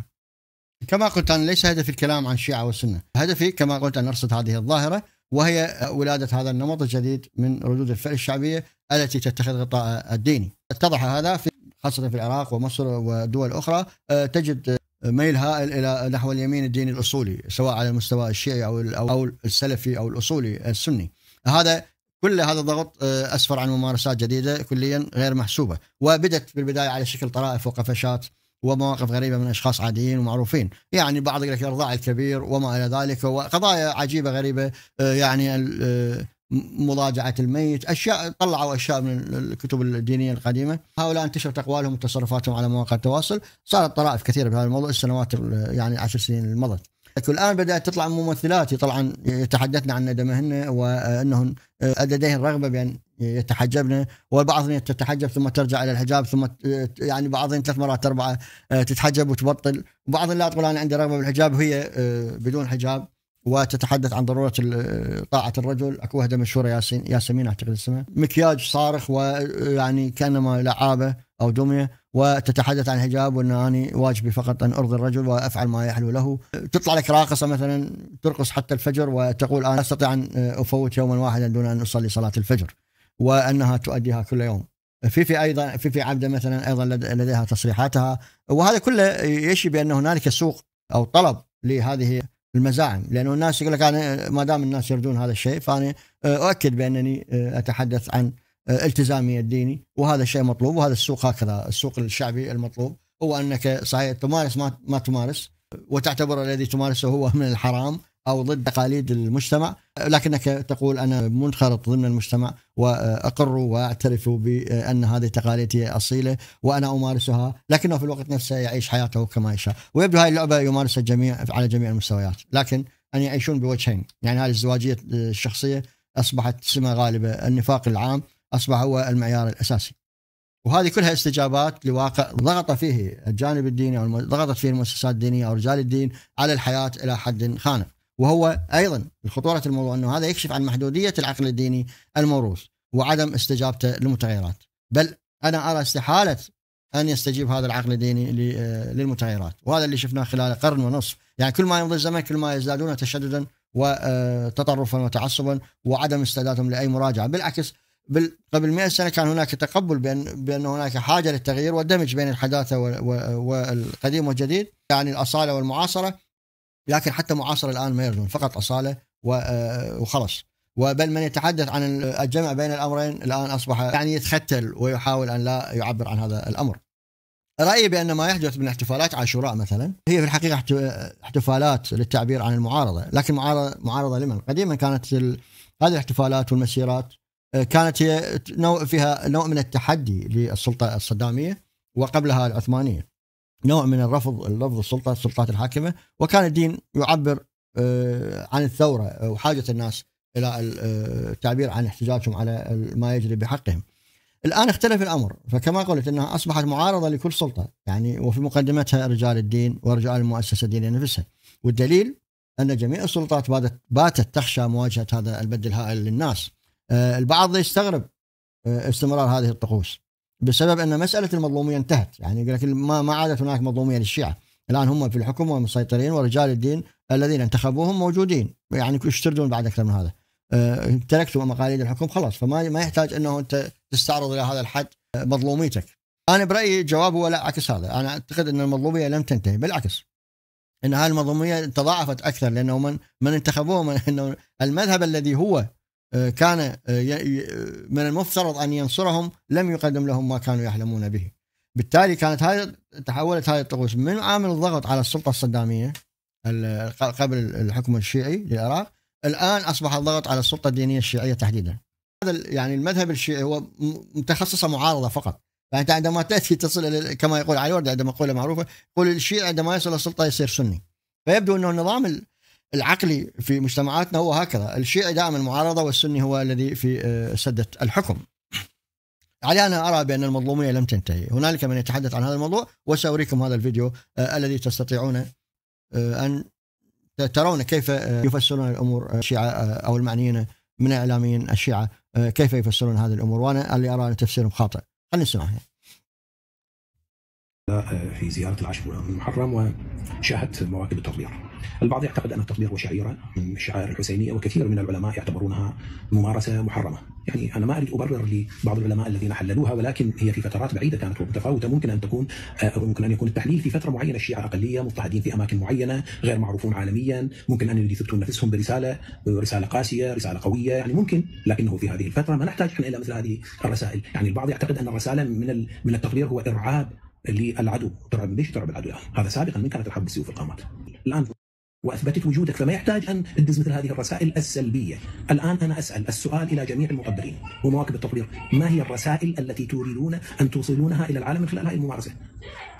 كما قلت أنا ليس هدفي الكلام عن الشيعة والسنة هدفي كما قلت أن أرصد هذه الظاهرة وهي ولادة هذا النمط الجديد من ردود الفعل الشعبية التي تتخذ غطاء الديني اتضح هذا في خاصه في العراق ومصر ودول اخرى آه، تجد ميل هائل الى نحو اليمين الديني الاصولي سواء على المستوى الشيعي او او السلفي او الاصولي السني هذا كل هذا الضغط آه، اسفر عن ممارسات جديده كليا غير محسوبه وبدت في البدايه على شكل طرائف وقفشات ومواقف غريبه من اشخاص عاديين ومعروفين، يعني بعض يقول لك الكبير وما الى ذلك وقضايا عجيبه غريبه آه، يعني مضاجعة الميت أشياء طلعوا أشياء من الكتب الدينية القديمة هؤلاء انتشرت أقوالهم وتصرفاتهم على مواقع التواصل صارت طرائف كثيرة بهذا الموضوع السنوات يعني عشر سنين اللي مضت لكن الان بدات تطلع ممثلات طبعا يتحدثن عن ندمهن وانهن آه، لديهن رغبه بان يتحجبن وبعضهم تتحجب ثم ترجع الى الحجاب ثم آه، يعني بعضهن ثلاث مرات اربعه آه، تتحجب وتبطل وبعضهم لا تقول انا عندي رغبه بالحجاب وهي بدون حجاب وتتحدث عن ضروره طاعه الرجل اكو وحده مشهوره ياسين ياسمين اعتقد اسمها مكياج صارخ ويعني كانما لعابه او دميه وتتحدث عن الحجاب وان انا واجبي فقط ان ارضي الرجل وافعل ما يحلو له تطلع لك راقصه مثلا ترقص حتى الفجر وتقول انا استطيع ان افوت يوما واحدا دون ان اصلي صلاه الفجر وانها تؤديها كل يوم في في ايضا في في عبده مثلا ايضا لديها تصريحاتها وهذا كله يشي بان هنالك سوق او طلب لهذه المزاعم لانه الناس يقول لك انا ما دام الناس يردون هذا الشيء فانا آه، اؤكد بانني آه، اتحدث عن آه، التزامي الديني وهذا الشيء مطلوب وهذا السوق هكذا السوق الشعبي المطلوب هو انك صحيح تمارس ما, ما تمارس وتعتبر الذي تمارسه هو من الحرام او ضد تقاليد المجتمع لكنك تقول انا منخرط ضمن المجتمع واقر واعترف بان هذه تقاليدي اصيله وانا امارسها لكنه في الوقت نفسه يعيش حياته كما يشاء ويبدو هذه اللعبه يمارسها الجميع على جميع المستويات لكن ان يعيشون بوجهين يعني هذه الزواجيه الشخصيه اصبحت سمه غالبه النفاق العام اصبح هو المعيار الاساسي وهذه كلها استجابات لواقع ضغط فيه الجانب الديني او ضغطت فيه المؤسسات الدينيه او رجال الدين على الحياه الى حد خانق وهو ايضا خطوره الموضوع انه هذا يكشف عن محدوديه العقل الديني الموروث وعدم استجابته للمتغيرات بل انا ارى استحاله ان يستجيب هذا العقل الديني آه، للمتغيرات وهذا اللي شفناه خلال قرن ونصف يعني كل ما يمضي الزمن كل ما يزدادون تشددا وتطرفا آه، وتعصبا وعدم استعدادهم لاي مراجعه بالعكس قبل 100 سنه كان هناك تقبل بان بان هناك حاجه للتغيير والدمج بين الحداثه والقديم والجديد يعني الاصاله والمعاصره لكن حتى معاصر الان ما يرجون فقط اصاله آه، وخلص وبل من يتحدث عن الجمع بين الامرين الان اصبح يعني يتختل ويحاول ان لا يعبر عن هذا الامر. رايي بان ما يحدث من احتفالات عاشوراء مثلا هي في الحقيقه احتفالات للتعبير عن المعارضه، لكن معارضه معارضه لمن؟ قديما كانت هذه الاحتفالات والمسيرات آه، كانت هي نوع فيها نوع من التحدي للسلطه الصداميه وقبلها العثمانيه. نوع من الرفض لرفض السلطه السلطات الحاكمه وكان الدين يعبر آه، عن الثوره آه، وحاجه الناس الى آه، التعبير عن احتجاجهم على ما يجري بحقهم. الان اختلف الامر فكما قلت انها اصبحت معارضه لكل سلطه يعني وفي مقدمتها رجال الدين ورجال المؤسسه الدينيه نفسها والدليل ان جميع السلطات باتت تخشى مواجهه هذا البد الهائل للناس. البعض يستغرب استمرار هذه الطقوس بسبب ان مساله المظلوميه انتهت يعني يقول لك ما, ما عادت هناك مظلوميه للشيعه الان هم في الحكم ومسيطرين ورجال الدين الذين انتخبوهم موجودين يعني ايش تردون بعد اكثر من هذا أه مقاليد الحكم خلاص فما ما يحتاج انه انت تستعرض الى هذا الحد آه، مظلوميتك انا برايي الجواب هو لا عكس هذا انا اعتقد ان المظلوميه لم تنتهي بالعكس ان هذه المظلوميه تضاعفت اكثر لانه من من انتخبوه من انه المذهب الذي هو آه، كان آه، آه، من المفترض أن ينصرهم لم يقدم لهم ما كانوا يحلمون به بالتالي كانت هذه تحولت هذه الطقوس من عامل الضغط على السلطة الصدامية قبل الحكم الشيعي للعراق الآن أصبح الضغط على السلطة الدينية الشيعية تحديدا هذا يعني المذهب الشيعي هو متخصصة معارضة فقط فأنت عندما تأتي تصل إلى كما يقول علي وردي عندما مقولة معروفة يقول الشيعي عندما يصل السلطة يصير سني فيبدو أنه النظام العقلي في مجتمعاتنا هو هكذا الشيعي دائما المعارضة والسني هو الذي في آه، سدة الحكم علي أنا أرى بأن المظلومية لم تنتهي هنالك من يتحدث عن هذا الموضوع وسأريكم هذا الفيديو آه، الذي تستطيعون آه، أن ترون كيف يفسرون الأمور الشيعة أو المعنيين من الإعلاميين الشيعة كيف يفسرون هذه الأمور وأنا اللي أرى أن تفسيرهم خاطئ خلينا نسمع في زيارة العاشر من المحرم وشاهدت مواكب التطبيق البعض يعتقد أن التطبيق هو شعيرة من الشعائر الحسينية وكثير من العلماء يعتبرونها ممارسة محرمة يعني أنا ما أريد أبرر لبعض العلماء الذين حللوها ولكن هي في فترات بعيدة كانت متفاوتة ممكن أن تكون آه، ممكن أن يكون التحليل في فترة معينة الشيعة أقلية مضطهدين في أماكن معينة غير معروفون عالميا ممكن أن يثبتون نفسهم برسالة رسالة قاسية رسالة قوية يعني ممكن لكنه في هذه الفترة ما نحتاج احنا إلى مثل هذه الرسائل يعني البعض يعتقد أن الرسالة من من التطبيق هو إرعاب للعدو ترعب ليش ترعب العدو يعني؟ هذا سابقا من كانت ترحب بالسيوف القامات الآن وأثبتت وجودك فما يحتاج أن تدز مثل هذه الرسائل السلبية الآن أنا أسأل السؤال إلى جميع المعبرين ومواكب التطبيق ما هي الرسائل التي تريدون أن توصلونها إلى العالم من خلال هذه الممارسة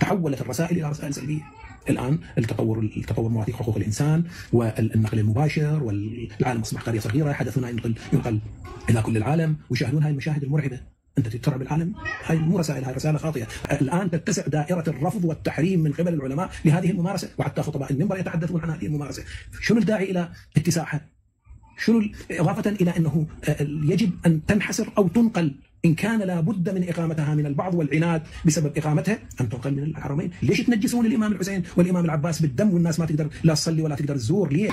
تحولت الرسائل إلى رسائل سلبية الان التطور التطور مواثيق حقوق الانسان والنقل المباشر والعالم اصبح قريه صغيره حدثنا ينقل ينقل الى كل العالم ويشاهدون هذه المشاهد المرعبه انت ترعب العالم هاي مو رسائل هاي رساله خاطئه الان تتسع دائره الرفض والتحريم من قبل العلماء لهذه الممارسه وحتى خطباء المنبر يتحدثون عن هذه الممارسه شنو الداعي الى اتساعها شنو اضافه الى انه آه، يجب ان تنحسر او تنقل ان كان لابد من اقامتها من البعض والعناد بسبب اقامتها ان تنقل من الحرمين، ليش تنجسون الامام الحسين والامام العباس بالدم والناس ما تقدر لا تصلي ولا تقدر تزور ليه؟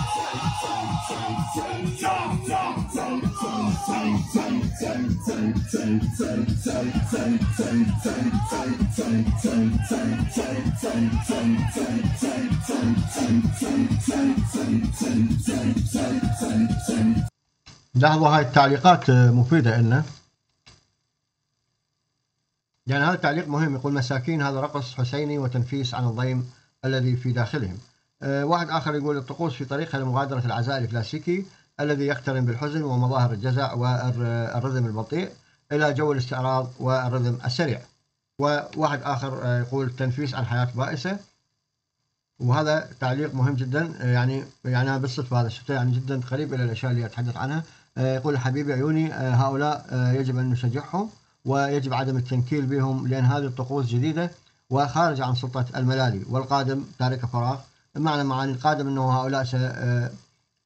لحظة هاي التعليقات آه، مفيدة لنا يعني هذا التعليق مهم يقول مساكين هذا رقص حسيني وتنفيس عن الضيم الذي في داخلهم آه، واحد آخر يقول الطقوس في طريقها لمغادرة العزاء الكلاسيكي الذي يقترن بالحزن ومظاهر الجزع والرذم البطيء إلى جو الاستعراض والرذم السريع وواحد آخر آه، يقول تنفيس عن حياة بائسة وهذا تعليق مهم جدا آه، يعني يعني بالصدفه هذا شفته يعني جدا قريب الى الاشياء اللي اتحدث عنها يقول حبيبي عيوني هؤلاء يجب ان نشجعهم ويجب عدم التنكيل بهم لان هذه الطقوس جديده وخارج عن سلطه الملالي والقادم تارك فراغ معنى معاني القادم انه هؤلاء س... آه،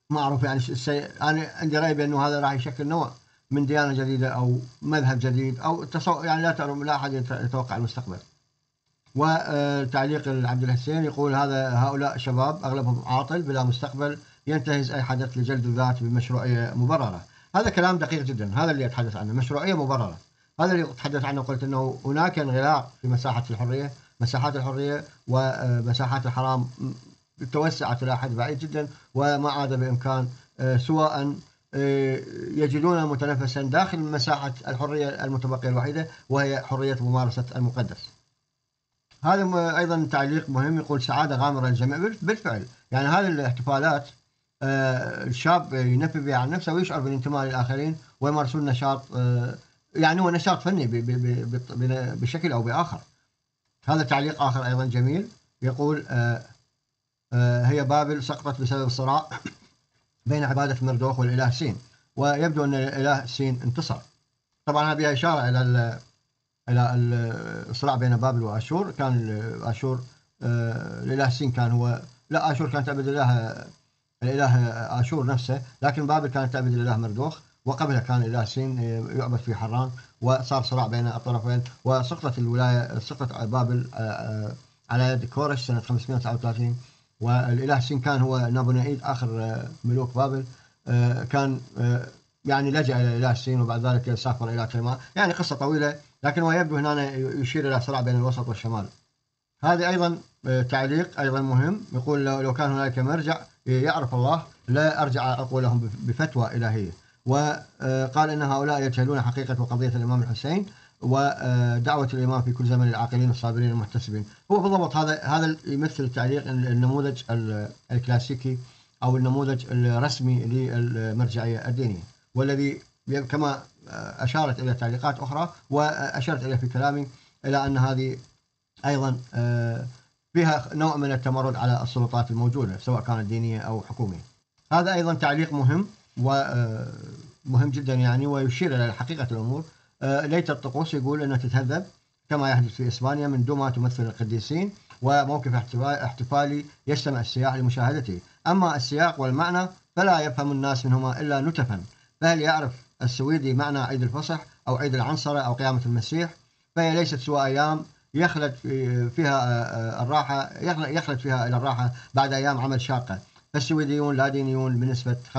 معروف يعني سي... انا عندي راي بانه هذا راح يشكل نوع من ديانه جديده او مذهب جديد او تصو... يعني لا تعلم لا احد يتوقع المستقبل. وتعليق عبد الحسين يقول هذا هؤلاء شباب اغلبهم عاطل بلا مستقبل ينتهز اي حدث لجلد الذات بمشروعيه مبرره. هذا كلام دقيق جدا هذا اللي اتحدث عنه مشروعيه مبرره. هذا اللي اتحدث عنه قلت انه هناك انغلاق في مساحه الحريه مساحات الحريه ومساحات آه، الحرام توسعت إلى حد بعيد جدا وما عاد بإمكان آه، سواء آه، يجدون متنفسا داخل مساحة الحرية المتبقية الوحيدة وهي حرية ممارسة المقدس هذا أيضا تعليق مهم يقول سعادة غامرة للجميع بالفعل يعني هذه الاحتفالات آه، الشاب ينفي بها عن نفسه ويشعر بالانتماء للآخرين ويمارسون نشاط يعني هو نشاط فني بشكل أو بآخر هذا تعليق آخر أيضا جميل يقول آه، هي بابل سقطت بسبب صراع بين عبادة مردوخ والإله سين ويبدو أن الإله سين انتصر طبعا هذه إشارة إلى إلى الصراع بين بابل وأشور كان أشور آه، الإله سين كان هو لا أشور كانت تعبد الإله الإله أشور نفسه لكن بابل كانت تعبد الإله مردوخ وقبلها كان الإله سين آه، يعبد في حران وصار صراع بين الطرفين وسقطت الولاية سقطت بابل على يد كورش سنة 539 والاله كان هو نابونعيد اخر آه، ملوك بابل آه، كان آه، يعني لجا الى اله السين وبعد ذلك سافر الى تيمان، يعني قصه طويله لكن هو يبدو هنا يشير الى صراع بين الوسط والشمال. هذا ايضا تعليق ايضا مهم يقول لو كان هنالك مرجع يعرف الله لا ارجع عقولهم بفتوى الهيه. وقال ان هؤلاء يجهلون حقيقه وقضيه الامام الحسين ودعوة الإمام في كل زمن العاقلين الصابرين المحتسبين هو بالضبط هذا هذا يمثل التعليق النموذج الكلاسيكي أو النموذج الرسمي للمرجعية الدينية والذي كما أشارت إلى تعليقات أخرى وأشرت إليه في كلامي إلى أن هذه أيضا فيها آه، نوع من التمرد على السلطات الموجودة سواء كانت دينية أو حكومية هذا أيضا تعليق مهم ومهم آه، جدا يعني ويشير إلى حقيقة الأمور آه، ليت الطقوس يقول أنها تتهذب كما يحدث في إسبانيا من دوما تمثل القديسين وموقف احتفالي يجتمع السياح لمشاهدته أما السياق والمعنى فلا يفهم الناس منهما إلا نتفا فهل يعرف السويدي معنى عيد الفصح أو عيد العنصرة أو قيامة المسيح فهي ليست سوى أيام يخلد فيها آه، آه، الراحة يخلد فيها إلى الراحة بعد أيام عمل شاقة فالسويديون لا دينيون بنسبة 95%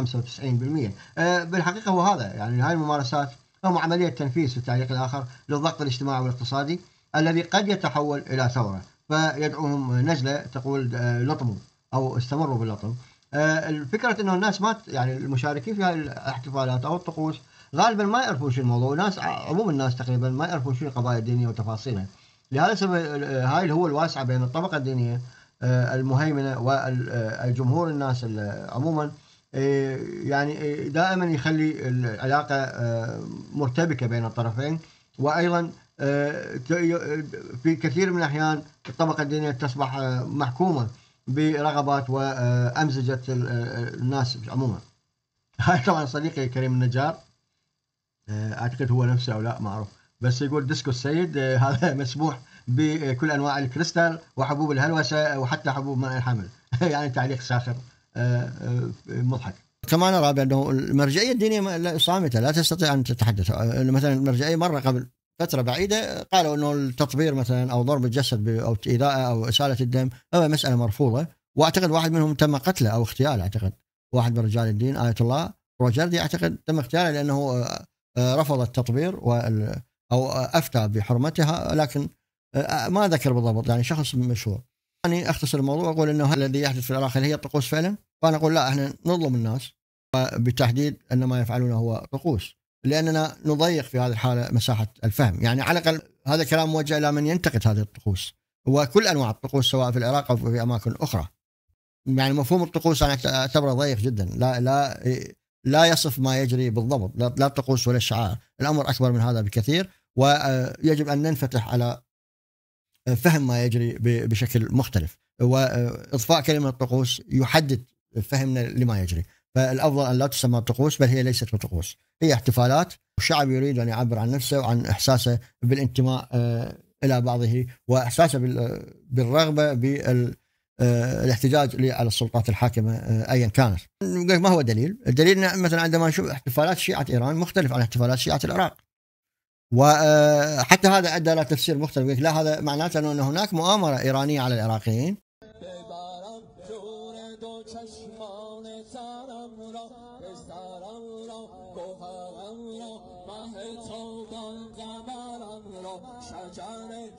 بالحقيقة هو هذا يعني هاي الممارسات هم عملية تنفيذ في التعليق الآخر للضغط الاجتماعي والاقتصادي الذي قد يتحول إلى ثورة فيدعوهم نزلة تقول آه، لطموا أو استمروا باللطم آه، الفكرة أنه الناس ما يعني المشاركين في هذه الاحتفالات أو الطقوس غالبا ما يعرفون شو الموضوع ناس عموم الناس تقريبا ما يعرفون شو القضايا الدينية وتفاصيلها لهذا السبب هاي الهوة الواسعة بين الطبقة الدينية آه، المهيمنة والجمهور الناس عموما إيه، يعني إيه، دائما يخلي العلاقة آه، مرتبكة بين الطرفين وأيضا آه، في كثير من الأحيان الطبقة الدينية تصبح آه، محكومة برغبات وأمزجة الناس عموما هاي طبعا صديقي كريم النجار أعتقد هو نفسه أو لا ما أعرف بس يقول ديسكو السيد هذا مسموح بكل أنواع الكريستال وحبوب الهلوسة وحتى حبوب ماء الحمل يعني تعليق ساخر آه، آه، مضحك كما نرى بانه المرجعيه الدينيه صامته لا تستطيع ان تتحدث آه، مثلا المرجعيه مره قبل فتره بعيده قالوا انه التطبير مثلا او ضرب الجسد او ايذاء او اساله الدم هو مساله مرفوضه واعتقد واحد منهم تم قتله او اغتياله اعتقد واحد من رجال الدين ايه الله روجردي اعتقد تم اغتياله لانه رفض التطبير او افتى بحرمتها لكن ما ذكر بالضبط يعني شخص مشهور. يعني اختصر الموضوع واقول انه الذي يحدث في العراق هل هي الطقوس فعلا؟ فانا اقول لا احنا نظلم الناس بالتحديد ان ما يفعلونه هو طقوس لاننا نضيق في هذه الحاله مساحه الفهم، يعني على الاقل هذا كلام موجه الى من ينتقد هذه الطقوس وكل انواع الطقوس سواء في العراق او في اماكن اخرى. يعني مفهوم الطقوس انا اعتبره ضيق جدا، لا لا لا يصف ما يجري بالضبط، لا الطقوس ولا الشعائر، الامر اكبر من هذا بكثير ويجب ان ننفتح على فهم ما يجري بشكل مختلف واضفاء كلمه الطقوس يحدد فهمنا لما يجري فالافضل ان لا تسمى طقوس بل هي ليست بطقوس هي احتفالات والشعب يريد ان يعبر عن نفسه وعن احساسه بالانتماء آه، الى بعضه واحساسه بالرغبه بال آه، الاحتجاج على السلطات الحاكمه آه، ايا كانت. ما هو الدليل؟ الدليل مثلا عندما نشوف احتفالات شيعه ايران مختلف عن احتفالات شيعه العراق. وحتى هذا ادى الى تفسير مختلف لا هذا معناته ان هناك مؤامره ايرانيه على العراقيين. شجره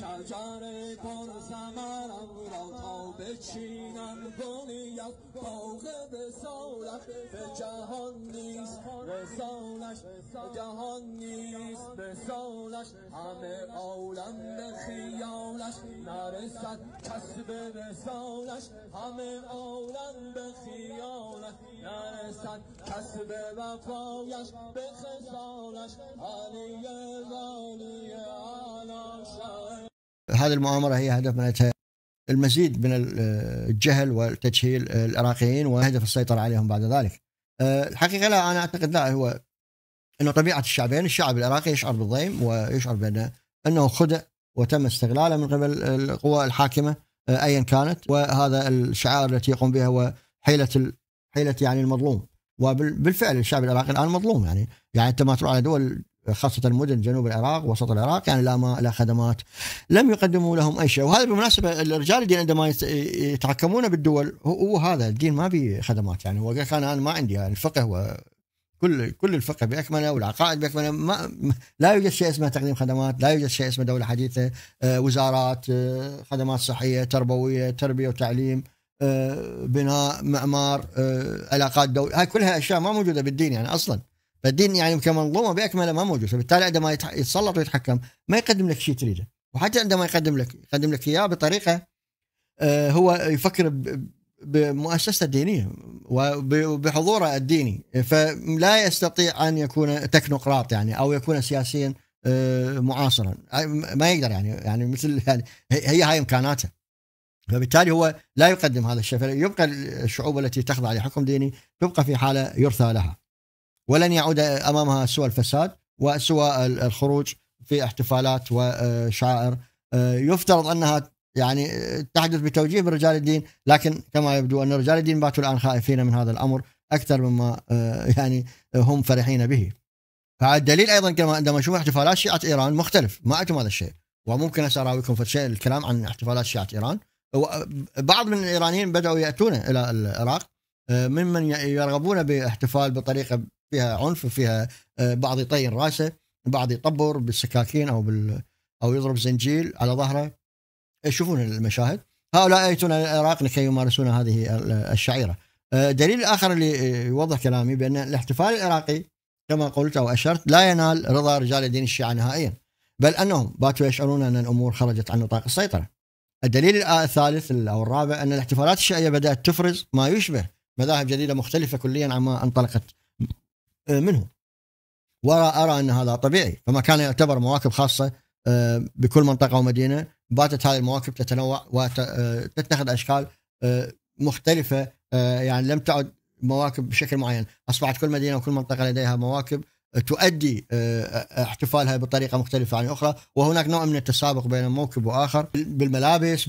شجره پر زمرم را تا بچینم گلی از باغ بسالش به جهان نیست به جهان نیست بسالش همه عالم به خیالش نرسد کس به رسالش همه عالم به خیالش نرسد کس به وفایش به خسالش علی هذه المؤامره هي هدف منتها المزيد من الجهل وتجهيل العراقيين وهدف السيطره عليهم بعد ذلك. أه، الحقيقه لا انا اعتقد لا هو انه طبيعه الشعبين الشعب العراقي يشعر بالضيم ويشعر بانه انه خدع وتم استغلاله من قبل القوى الحاكمه أه، ايا كانت وهذا الشعار التي يقوم بها هو حيله حيله يعني المظلوم وبالفعل الشعب العراقي الان مظلوم يعني يعني انت ما تروح على دول خاصة مدن جنوب العراق وسط العراق يعني لا ماء لا خدمات لم يقدموا لهم أي شيء وهذا بالمناسبة الرجال الدين عندما يتحكمون بالدول هو هذا الدين ما في خدمات يعني هو كان أنا ما عندي يعني الفقه هو كل كل الفقه باكمله والعقائد باكمله ما لا يوجد شيء اسمه تقديم خدمات، لا يوجد شيء اسمه دوله حديثه، آه، وزارات، آه، خدمات صحيه، تربويه، تربيه وتعليم، آه، بناء، معمار، علاقات دوليه، هاي كلها اشياء ما موجوده بالدين يعني اصلا. فالدين يعني كمنظومه باكملها ما موجود فبالتالي عندما يتسلط ويتحكم ما يقدم لك شيء تريده وحتى عندما يقدم لك يقدم لك اياه بطريقه آه، هو يفكر بمؤسسته الدينيه وبحضوره الديني فلا يستطيع ان يكون تكنوقراط يعني او يكون سياسيا آه، معاصرا ما يقدر يعني يعني مثل يعني هي هاي امكاناته فبالتالي هو لا يقدم هذا الشيء يبقى الشعوب التي تخضع لحكم ديني تبقى في حاله يرثى لها ولن يعود امامها سوى الفساد وسوى الخروج في احتفالات وشعائر آه، يفترض انها يعني تحدث بتوجيه من رجال الدين لكن كما يبدو ان رجال الدين باتوا الان خائفين من هذا الامر اكثر مما آه، يعني هم فرحين به. فالدليل ايضا كما عندما نشوف احتفالات شيعه ايران مختلف ما أتم هذا الشيء وممكن هسه اراويكم شيء الكلام عن احتفالات شيعه ايران بعض من الايرانيين بداوا ياتون الى العراق آه، ممن يرغبون باحتفال بطريقه فيها عنف فيها آه، بعض يطين راسه بعض يطبر بالسكاكين او بال او يضرب زنجيل على ظهره يشوفون المشاهد هؤلاء ياتون العراق لكي يمارسون هذه الشعيره آه، دليل اخر اللي يوضح كلامي بان الاحتفال العراقي كما قلت او اشرت لا ينال رضا رجال الدين الشيعه نهائيا بل انهم باتوا يشعرون ان الامور خرجت عن نطاق السيطره. الدليل الثالث او الرابع ان الاحتفالات الشيعيه بدات تفرز ما يشبه مذاهب جديده مختلفه كليا عما انطلقت آه، منهم وارى ان هذا طبيعي فما كان يعتبر مواكب خاصه آه، بكل منطقه ومدينه باتت هذه المواكب تتنوع وتتخذ آه، اشكال مختلفه يعني لم تعد مواكب بشكل معين اصبحت كل مدينه وكل منطقه لديها مواكب تؤدي آه، آه، احتفالها بطريقه مختلفه عن الاخرى وهناك نوع من التسابق بين موكب واخر بالملابس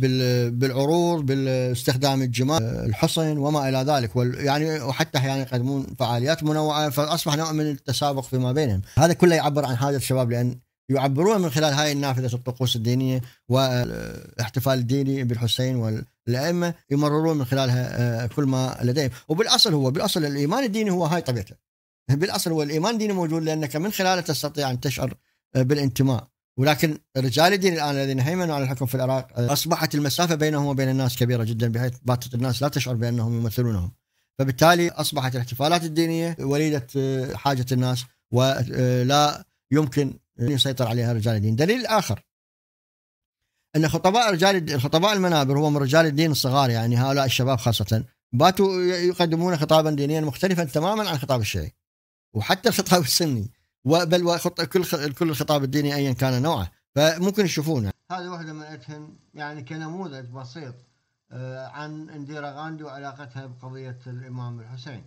بالعروض باستخدام الجمال آه، الحصن وما الى ذلك يعني وحتى احيانا يقدمون فعاليات منوعه فاصبح نوع من التسابق فيما بينهم هذا كله يعبر عن حاجه الشباب لان يعبرون من خلال هاي النافذه الطقوس الدينيه والاحتفال الديني بالحسين وال الائمه يمررون من خلالها كل ما لديهم وبالاصل هو بالاصل الايمان الديني هو هاي طبيعته بالاصل هو الايمان ديني موجود لانك من خلاله تستطيع ان تشعر آه، بالانتماء ولكن رجال الدين الان الذين هيمنوا على الحكم في العراق آه، اصبحت المسافه بينهم وبين الناس كبيره جدا بحيث باتت الناس لا تشعر بانهم يمثلونهم فبالتالي اصبحت الاحتفالات الدينيه وليده آه، حاجه الناس ولا يمكن ان يسيطر عليها رجال الدين دليل اخر ان خطباء رجال خطباء المنابر هم رجال الدين الصغار يعني هؤلاء الشباب خاصه باتوا يقدمون خطابا دينيا مختلفا تماما عن خطاب الشيعي وحتى الخطاب السني بل وخط... كل كل الخطاب الديني ايا كان نوعه فممكن تشوفونه هذه واحده من اتهم يعني كنموذج بسيط آه، عن انديرا غاندي وعلاقتها بقضيه الامام الحسين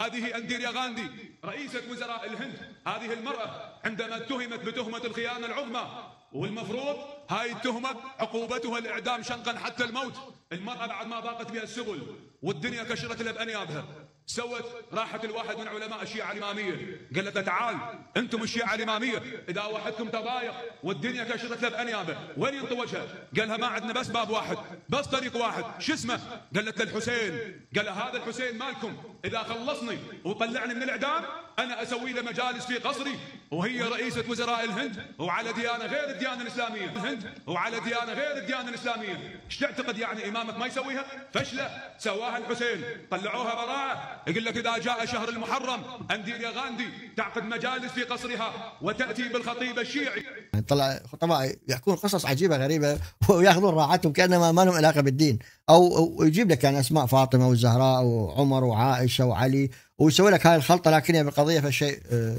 هذه انديريا غاندي رئيسة وزراء الهند هذه المرأة عندما اتهمت بتهمة الخيانة العظمى والمفروض هاي التهمة عقوبتها الإعدام شنقا حتى الموت المرأة بعد ما ضاقت بها السبل والدنيا كشرت لها بأنيابها سوت راحت الواحد من علماء الشيعة الإمامية قال لها تعال أنتم الشيعة الإمامية إذا واحدكم تضايق والدنيا كشرت له بأنيابه وين ينطي وجهها؟ قال لها ما عندنا بس باب واحد بس طريق واحد شو اسمه؟ قالت له الحسين قال هذا الحسين مالكم إذا خلصني وطلعني من الإعدام أنا أسوي له مجالس في قصري وهي رئيسة وزراء الهند وعلى ديانة غير الديانة الإسلامية الهند انت وعلى ديانه غير الديانه الاسلاميه، ايش تعتقد يعني امامك ما يسويها؟ فشله سواها الحسين، طلعوها براءه، يقول لك اذا جاء شهر المحرم انديه غاندي تعقد مجالس في قصرها وتاتي بالخطيب الشيعي. طلع خطباء يحكون قصص عجيبه غريبه وياخذون راحتهم كانما ما لهم علاقه بالدين، او يجيب لك يعني اسماء فاطمه والزهراء وعمر وعائشه وعلي ويسوي لك هاي الخلطه لكن هي بالقضيه فشيء آه،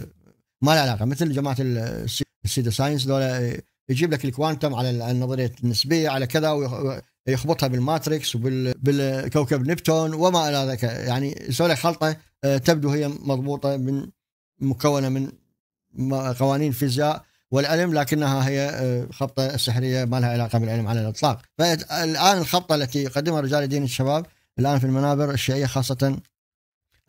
ما له علاقه مثل جماعه السيدة ساينس دول يجيب لك الكوانتم على النظريه النسبيه على كذا ويخبطها بالماتريكس وبالكوكب نبتون وما الى ذلك يعني يسوي لك خلطه آه، تبدو هي مضبوطه من مكونه من قوانين فيزياء والعلم لكنها هي آه، خبطه سحريه ما لها علاقه بالعلم على الاطلاق فالان الخبطه التي يقدمها رجال الدين الشباب الان في المنابر الشيعيه خاصه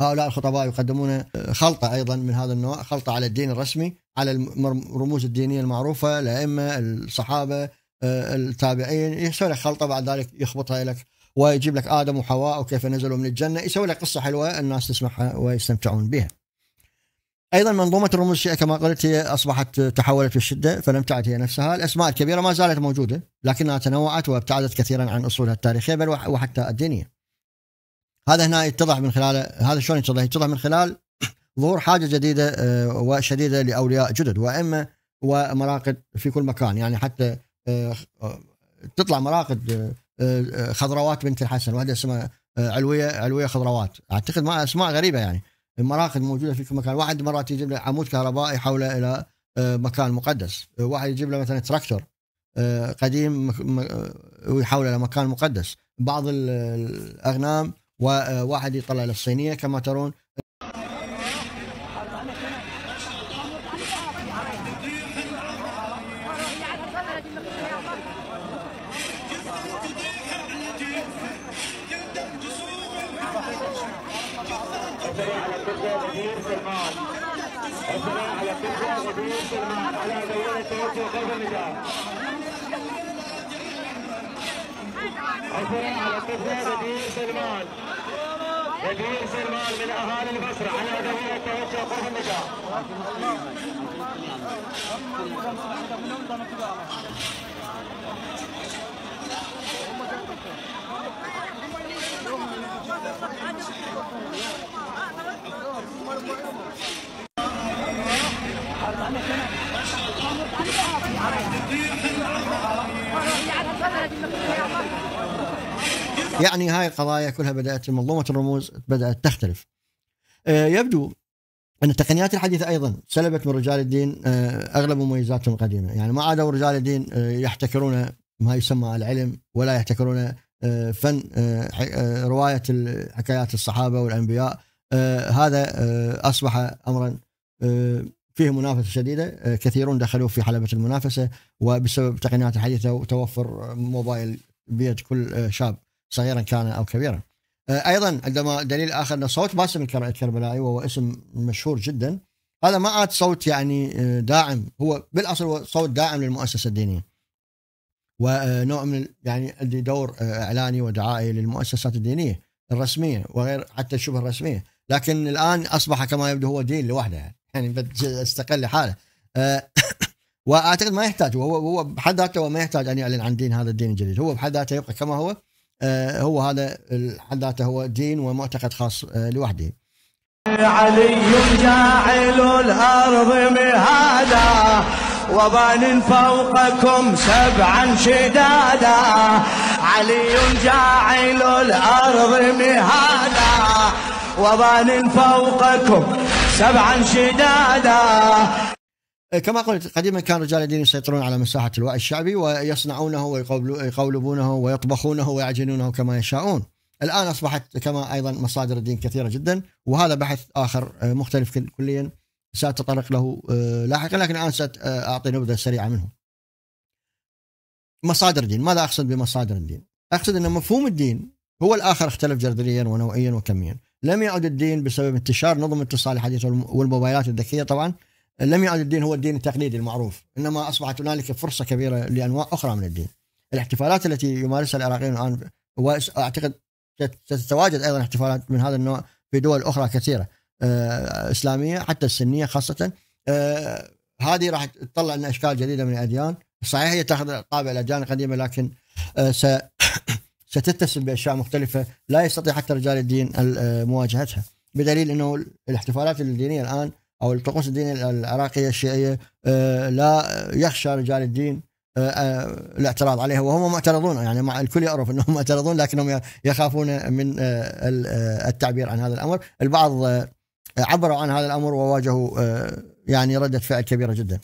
هؤلاء الخطباء يقدمون آه، خلطه ايضا من هذا النوع خلطه على الدين الرسمي على الرموز الدينيه المعروفه الائمه الصحابه آه، التابعين يسوي لك خلطه بعد ذلك يخبطها لك ويجيب لك ادم وحواء وكيف نزلوا من الجنه يسوي لك قصه حلوه الناس تسمعها ويستمتعون بها. ايضا منظومه الرموز الشيعيه كما قلت هي اصبحت تحولت في الشده فلم تعد هي نفسها، الاسماء الكبيره ما زالت موجوده لكنها تنوعت وابتعدت كثيرا عن اصولها التاريخيه بل وحتى الدينيه. هذا هنا يتضح من خلال هذا شلون يتضح؟ يتضح من خلال ظهور حاجة جديدة آه، وشديدة لأولياء جدد وأئمة ومراقد في كل مكان يعني حتى آه، آه، تطلع مراقد خضروات بنت الحسن واحدة اسمها علوية علوية خضروات أعتقد ما أسماء غريبة يعني المراقد موجودة في كل مكان واحد مرات يجيب له عمود كهربائي حوله إلى مكان مقدس واحد يجيب له مثلا تراكتور قديم ويحوله إلى مكان مقدس بعض الأغنام وواحد يطلع للصينية كما ترون سلمان بدير سلمان من اهالي البصره على ادويه التوجه في النجاه يعني هاي القضايا كلها بدات منظومه الرموز بدات تختلف آه، يبدو ان التقنيات الحديثه ايضا سلبت من رجال الدين آه، اغلب مميزاتهم القديمه، يعني ما عادوا رجال الدين آه، يحتكرون ما يسمى العلم ولا يحتكرون فن روايه حكايات الصحابه والانبياء هذا اصبح امرا فيه منافسه شديده كثيرون دخلوا في حلبه المنافسه وبسبب التقنيات الحديثه وتوفر موبايل بيد كل شاب صغيرا كان او كبيرا. آه، ايضا عندما دليل اخر ان صوت باسم الكربلائي وهو اسم مشهور جدا هذا ما عاد صوت يعني آه، داعم هو بالاصل هو صوت داعم للمؤسسه الدينيه. ونوع آه، من يعني عندي دور اعلاني ودعائي للمؤسسات الدينيه الرسميه وغير حتى شبه الرسميه، لكن الان اصبح كما يبدو هو دين لوحده يعني, استقل لحاله. واعتقد ما يحتاج هو هو بحد ذاته ما يحتاج ان يعلن عن دين هذا الدين الجديد، هو بحد ذاته يبقى كما هو آه، هو هذا حد ذاته هو دين ومعتقد خاص آه، لوحده علي جاعل الأرض مهادا وبان فوقكم سبعا شدادا علي جاعل الأرض مهادا وبان فوقكم سبعا شدادا إيه، كما قلت قديما كان رجال الدين يسيطرون على مساحة الوعي الشعبي ويصنعونه ويقولبونه ويطبخونه ويعجنونه كما يشاءون الآن أصبحت كما أيضا مصادر الدين كثيرة جدا وهذا بحث آخر إيه، مختلف كليا سأتطرق له إيه، لاحقا لكن الآن سأعطي نبذة سريعة منه مصادر الدين ماذا أقصد بمصادر الدين أقصد أن مفهوم الدين هو الآخر اختلف جذريا ونوعيا وكميا لم يعد الدين بسبب انتشار نظم اتصال الحديث والموبايلات الذكية طبعا لم يعد الدين هو الدين التقليدي المعروف انما اصبحت هنالك فرصه كبيره لانواع اخرى من الدين الاحتفالات التي يمارسها العراقيون الان واعتقد ستتواجد ايضا احتفالات من هذا النوع في دول اخرى كثيره آه، اسلاميه حتى السنيه خاصه آه، هذه راح تطلع لنا اشكال جديده من الاديان صحيح هي تاخذ طابع الاديان القديمه لكن آه، ستتسم باشياء مختلفه لا يستطيع حتى رجال الدين مواجهتها بدليل انه الاحتفالات الدينيه الان او الطقوس الدين العراقيه الشيعيه آه، لا يخشى رجال الدين آه، آه، الاعتراض عليها وهم معترضون يعني مع الكل يعرف انهم معترضون لكنهم يخافون من التعبير عن هذا الامر، البعض عبروا عن هذا الامر وواجهوا يعني رده فعل كبيره جدا.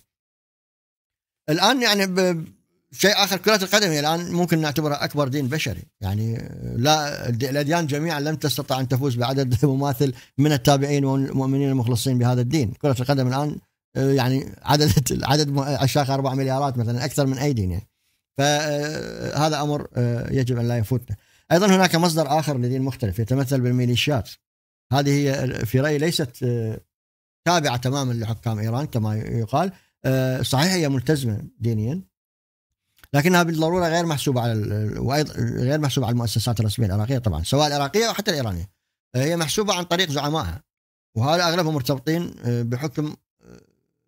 الان يعني شيء اخر كره القدم هي الان ممكن نعتبرها اكبر دين بشري يعني آه، لا الاديان جميعا لم تستطع ان تفوز بعدد مماثل من التابعين والمؤمنين المخلصين بهذا الدين كره القدم الان آه، يعني عدد عدد عشاق 4 مليارات مثلا اكثر من اي دين يعني فهذا آه، امر يجب ان لا يفوتنا ايضا هناك مصدر اخر لدين مختلف يتمثل بالميليشيات هذه هي في رايي ليست تابعه تماما لحكام ايران كما يقال صحيح هي ملتزمه دينيا لكنها بالضروره غير محسوبه على وايضا غير محسوبه على المؤسسات الرسميه العراقيه طبعا سواء العراقيه او حتى الايرانيه آه، هي محسوبه عن طريق زعمائها وهذا اغلبهم مرتبطين آه، بحكم آه،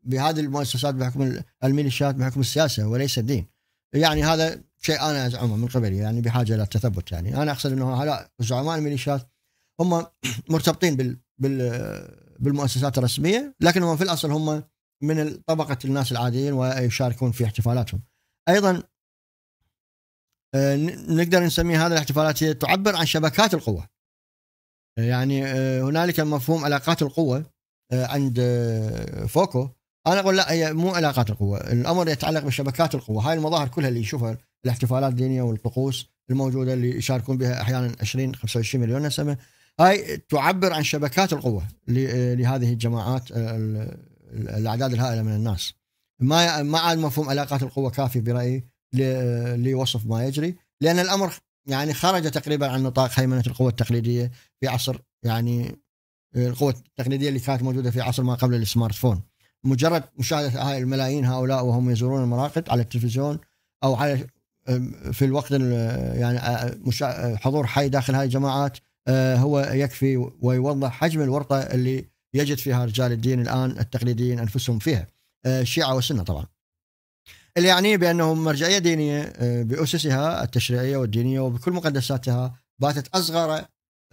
بهذه المؤسسات بحكم الميليشيات بحكم السياسه وليس الدين يعني هذا شيء انا ازعمه من قبلي يعني بحاجه الى التثبت يعني انا اقصد انه هؤلاء زعماء الميليشيات هم مرتبطين بال بال بالمؤسسات الرسميه لكنهم في الاصل هم من طبقه الناس العاديين ويشاركون في احتفالاتهم. ايضا آه، نقدر نسمي هذه الاحتفالات هي تعبر عن شبكات القوة آه، يعني آه، هنالك مفهوم علاقات القوة عند فوكو انا اقول لا هي مو علاقات القوه الامر يتعلق بشبكات القوه هاي المظاهر كلها اللي يشوفها الاحتفالات الدينيه والطقوس الموجوده اللي يشاركون بها احيانا 20 25 مليون نسمه هاي تعبر عن شبكات القوه لهذه الجماعات الاعداد الهائله من الناس ما ما عاد مفهوم علاقات القوه كافي برايي لوصف ما يجري لان الامر يعني خرج تقريبا عن نطاق هيمنه القوة التقليديه في عصر يعني القوة التقليديه اللي كانت موجوده في عصر ما قبل السمارت فون مجرد مشاهده هاي الملايين هؤلاء وهم يزورون المراقد على التلفزيون او على في الوقت يعني حضور حي داخل هاي الجماعات هو يكفي ويوضح حجم الورطه اللي يجد فيها رجال الدين الان التقليديين انفسهم فيها الشيعه والسنه طبعا. اللي يعنيه بانه مرجعيه دينيه آه، باسسها التشريعيه والدينيه وبكل مقدساتها باتت اصغر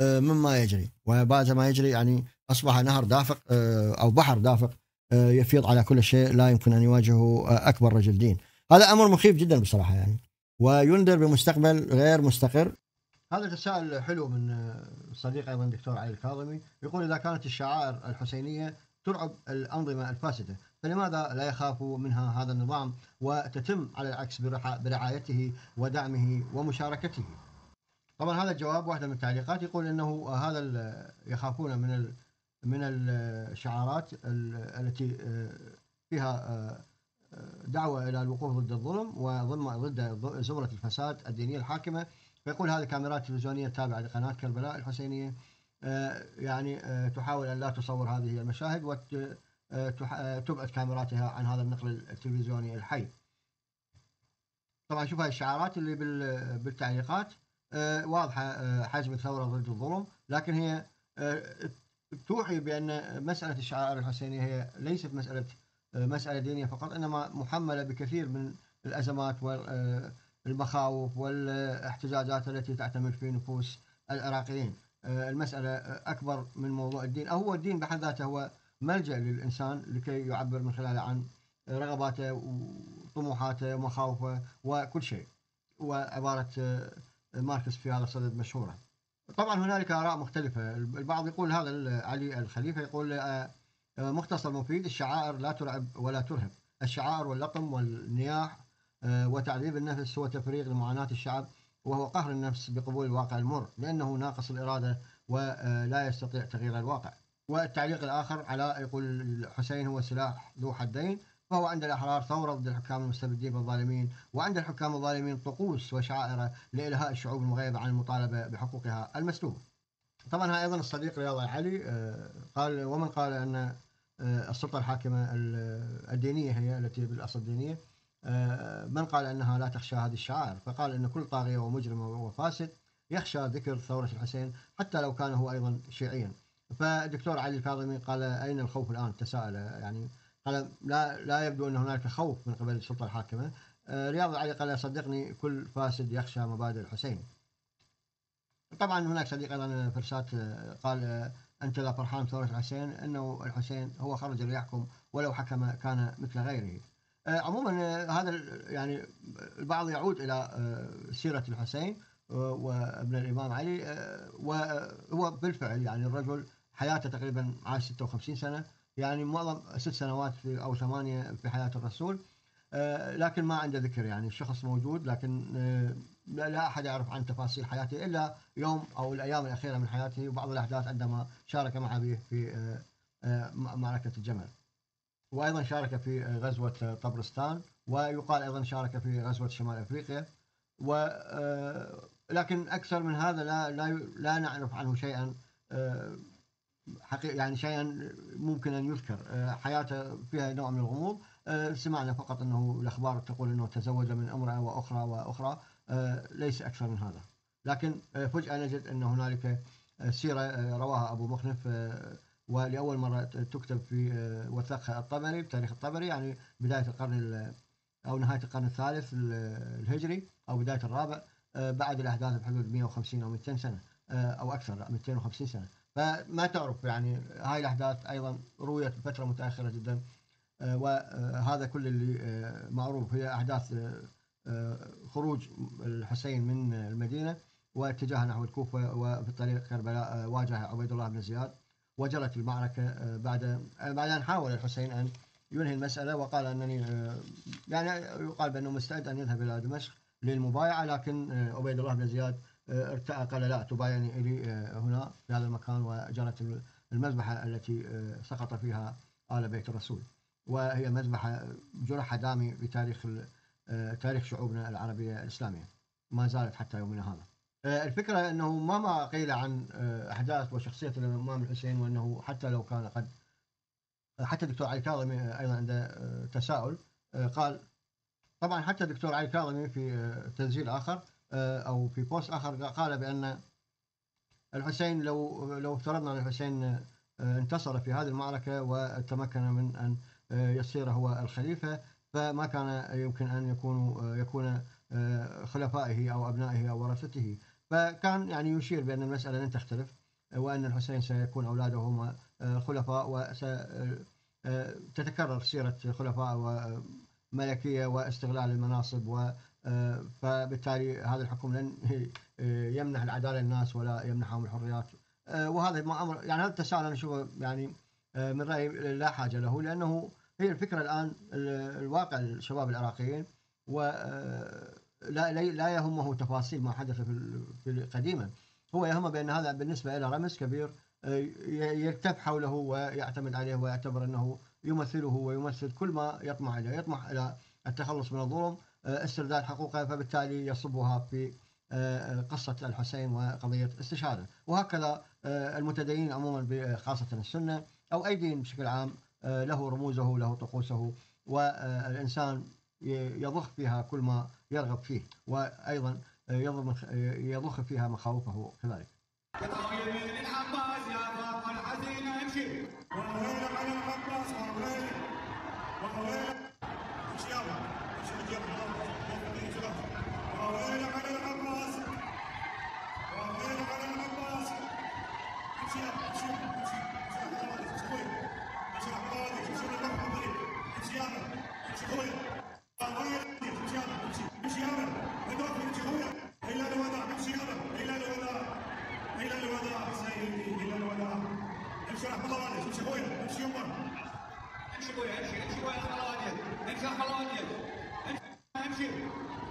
آه، مما يجري وبعد ما يجري يعني اصبح نهر دافق آه، او بحر دافق يفيض على كل شيء لا يمكن ان يواجهه اكبر رجل دين هذا امر مخيف جدا بصراحه يعني وينذر بمستقبل غير مستقر هذا تساؤل حلو من صديق ايضا الدكتور علي الكاظمي يقول اذا كانت الشعائر الحسينيه ترعب الانظمه الفاسده فلماذا لا يخاف منها هذا النظام وتتم على العكس برعايته ودعمه ومشاركته طبعا هذا الجواب واحدة من التعليقات يقول أنه هذا يخافون من من الشعارات التي آه، فيها آه، آه، دعوة إلى الوقوف ضد الظلم وضد زمرة الفساد الدينية الحاكمة فيقول هذه كاميرات تلفزيونية تابعة لقناة كربلاء الحسينية يعني تحاول أن لا تصور هذه المشاهد وت آه، آه، تبعد كاميراتها عن هذا النقل التلفزيوني الحي طبعا شوف هاي الشعارات اللي بالتعليقات آه، واضحة حجم الثورة ضد الظلم لكن هي توحي بأن مسألة الشعائر الحسينية هي ليست مسألة مسألة دينية فقط إنما محملة بكثير من الأزمات والمخاوف والاحتجاجات التي تعتمد في نفوس العراقيين المسألة أكبر من موضوع الدين أو هو الدين بحد ذاته هو ملجأ للإنسان لكي يعبر من خلاله عن رغباته وطموحاته ومخاوفه وكل شيء وعبارة آه، ماركس في هذا الصدد مشهورة طبعا هنالك آراء مختلفة البعض يقول هذا علي الخليفة يقول آه، آه، مختصر مفيد الشعائر لا ترعب ولا ترهب الشعائر واللقم والنياح وتعذيب النفس هو تفريغ لمعاناة الشعب وهو قهر النفس بقبول الواقع المر لأنه ناقص الإرادة ولا يستطيع تغيير الواقع والتعليق الآخر على يقول الحسين هو سلاح ذو حدين فهو عند الأحرار ثورة ضد الحكام المستبدين والظالمين وعند الحكام الظالمين طقوس وشعائر لإلهاء الشعوب المغيبة عن المطالبة بحقوقها المسلوبة طبعا ها أيضا الصديق رياض العلي آه، قال ومن قال أن آه، السلطة الحاكمة الدينية هي التي بالأصل الدينية آه، من قال أنها لا تخشى هذه الشعائر فقال أن كل طاغية ومجرم وفاسد يخشى ذكر ثورة الحسين حتى لو كان هو أيضا شيعيا فالدكتور علي الكاظمي قال أين الخوف الآن تساءل يعني قال لا لا يبدو أن هناك خوف من قبل السلطة الحاكمة آه، رياض علي قال صدقني كل فاسد يخشى مبادئ الحسين طبعا هناك صديق أيضا فرسات قال أنت لا فرحان ثورة الحسين أنه الحسين هو خرج ليحكم ولو حكم كان مثل غيره آه، عموما آه، هذا يعني البعض يعود إلى سيرة الحسين وابن الإمام علي وهو بالفعل يعني الرجل حياته تقريبا عاش 56 سنة يعني معظم ست سنوات في أو ثمانية في حياة الرسول آه، لكن ما عنده ذكر يعني الشخص موجود لكن آه، لا أحد يعرف عن تفاصيل حياته إلا يوم أو الأيام الأخيرة من حياته وبعض الأحداث عندما شارك آه، مع أبيه في معركة الجمل وأيضا شارك في غزوة طبرستان ويقال أيضا شارك في غزوة شمال أفريقيا و لكن أكثر من هذا لا لا, لا نعرف عنه شيئا حقيقة يعني شيئا ممكن أن يذكر آه، حياته فيها نوع من الغموض آه، سمعنا فقط أنه الأخبار تقول أنه تزوج من امرأة وأخرى وأخرى آه، ليس أكثر من هذا لكن فجأة نجد أن هنالك سيرة رواها أبو مخنف ولأول مرة تكتب في وثائق الطبري بتاريخ الطبري يعني بداية القرن أو نهاية القرن الثالث الهجري أو بداية الرابع بعد الأحداث بحدود 150 أو 200 سنة أو أكثر 250 سنة فما تعرف يعني هاي الأحداث أيضا رويت بفترة متأخرة جدا آه، وهذا كل اللي آه، معروف هي أحداث آه، خروج الحسين من المدينة واتجاه نحو الكوفة وفي طريق كربلاء واجه عبيد الله بن زياد وجرت المعركة بعد بعد أن حاول الحسين أن ينهي المسألة وقال أنني يعني يقال بأنه مستعد أن يذهب إلى دمشق للمبايعة لكن عبيد الله بن زياد آه، قال لا تبايعني إلي آه، هنا في هذا المكان وجرت المذبحة التي آه، سقط فيها آل بيت الرسول وهي مذبحة جرح دامي بتاريخ تاريخ شعوبنا العربية الإسلامية ما زالت حتى يومنا هذا الفكرة أنه ما ما قيل عن أحداث وشخصية الإمام الحسين وأنه حتى لو كان قد حتى الدكتور علي كاظمي أيضا عنده تساؤل قال طبعا حتى الدكتور علي كاظمي في تنزيل آخر آه، أو في بوست آخر قال بأن الحسين لو لو افترضنا أن الحسين آه، انتصر في هذه المعركة وتمكن من أن آه، يصير هو الخليفة فما كان يمكن أن يكون يكون خلفائه أو أبنائه أو ورثته فكان يعني يشير بأن المسألة لن تختلف وأن الحسين سيكون أولاده هم الخلفاء وستتكرر سيرة خلفاء وملكية واستغلال المناصب فبالتالي هذا الحكم لن يمنح العداله للناس ولا يمنحهم الحريات آه، وهذا ما امر يعني هذا التساؤل انا اشوفه يعني آه، من رايي لا حاجه له لانه هي الفكره الان الواقع الشباب العراقيين و آه، لا لا يهمه تفاصيل ما حدث في قديما هو يهمه بان هذا بالنسبه الى رمز كبير يلتف حوله ويعتمد عليه ويعتبر انه يمثله ويمثل كل ما يطمع اليه، يطمح الى التخلص من الظلم آه، استرداد حقوقه فبالتالي يصبها في آه، آه، قصة الحسين وقضية استشهاده وهكذا المتدينين عموما خاصة السنة أو أي دين بشكل عام له رموزه له طقوسه والإنسان يضخ فيها كل ما يرغب فيه وأيضا يضخ فيها مخاوفه كذلك امشي رحم الله والديك امشي خويا امشي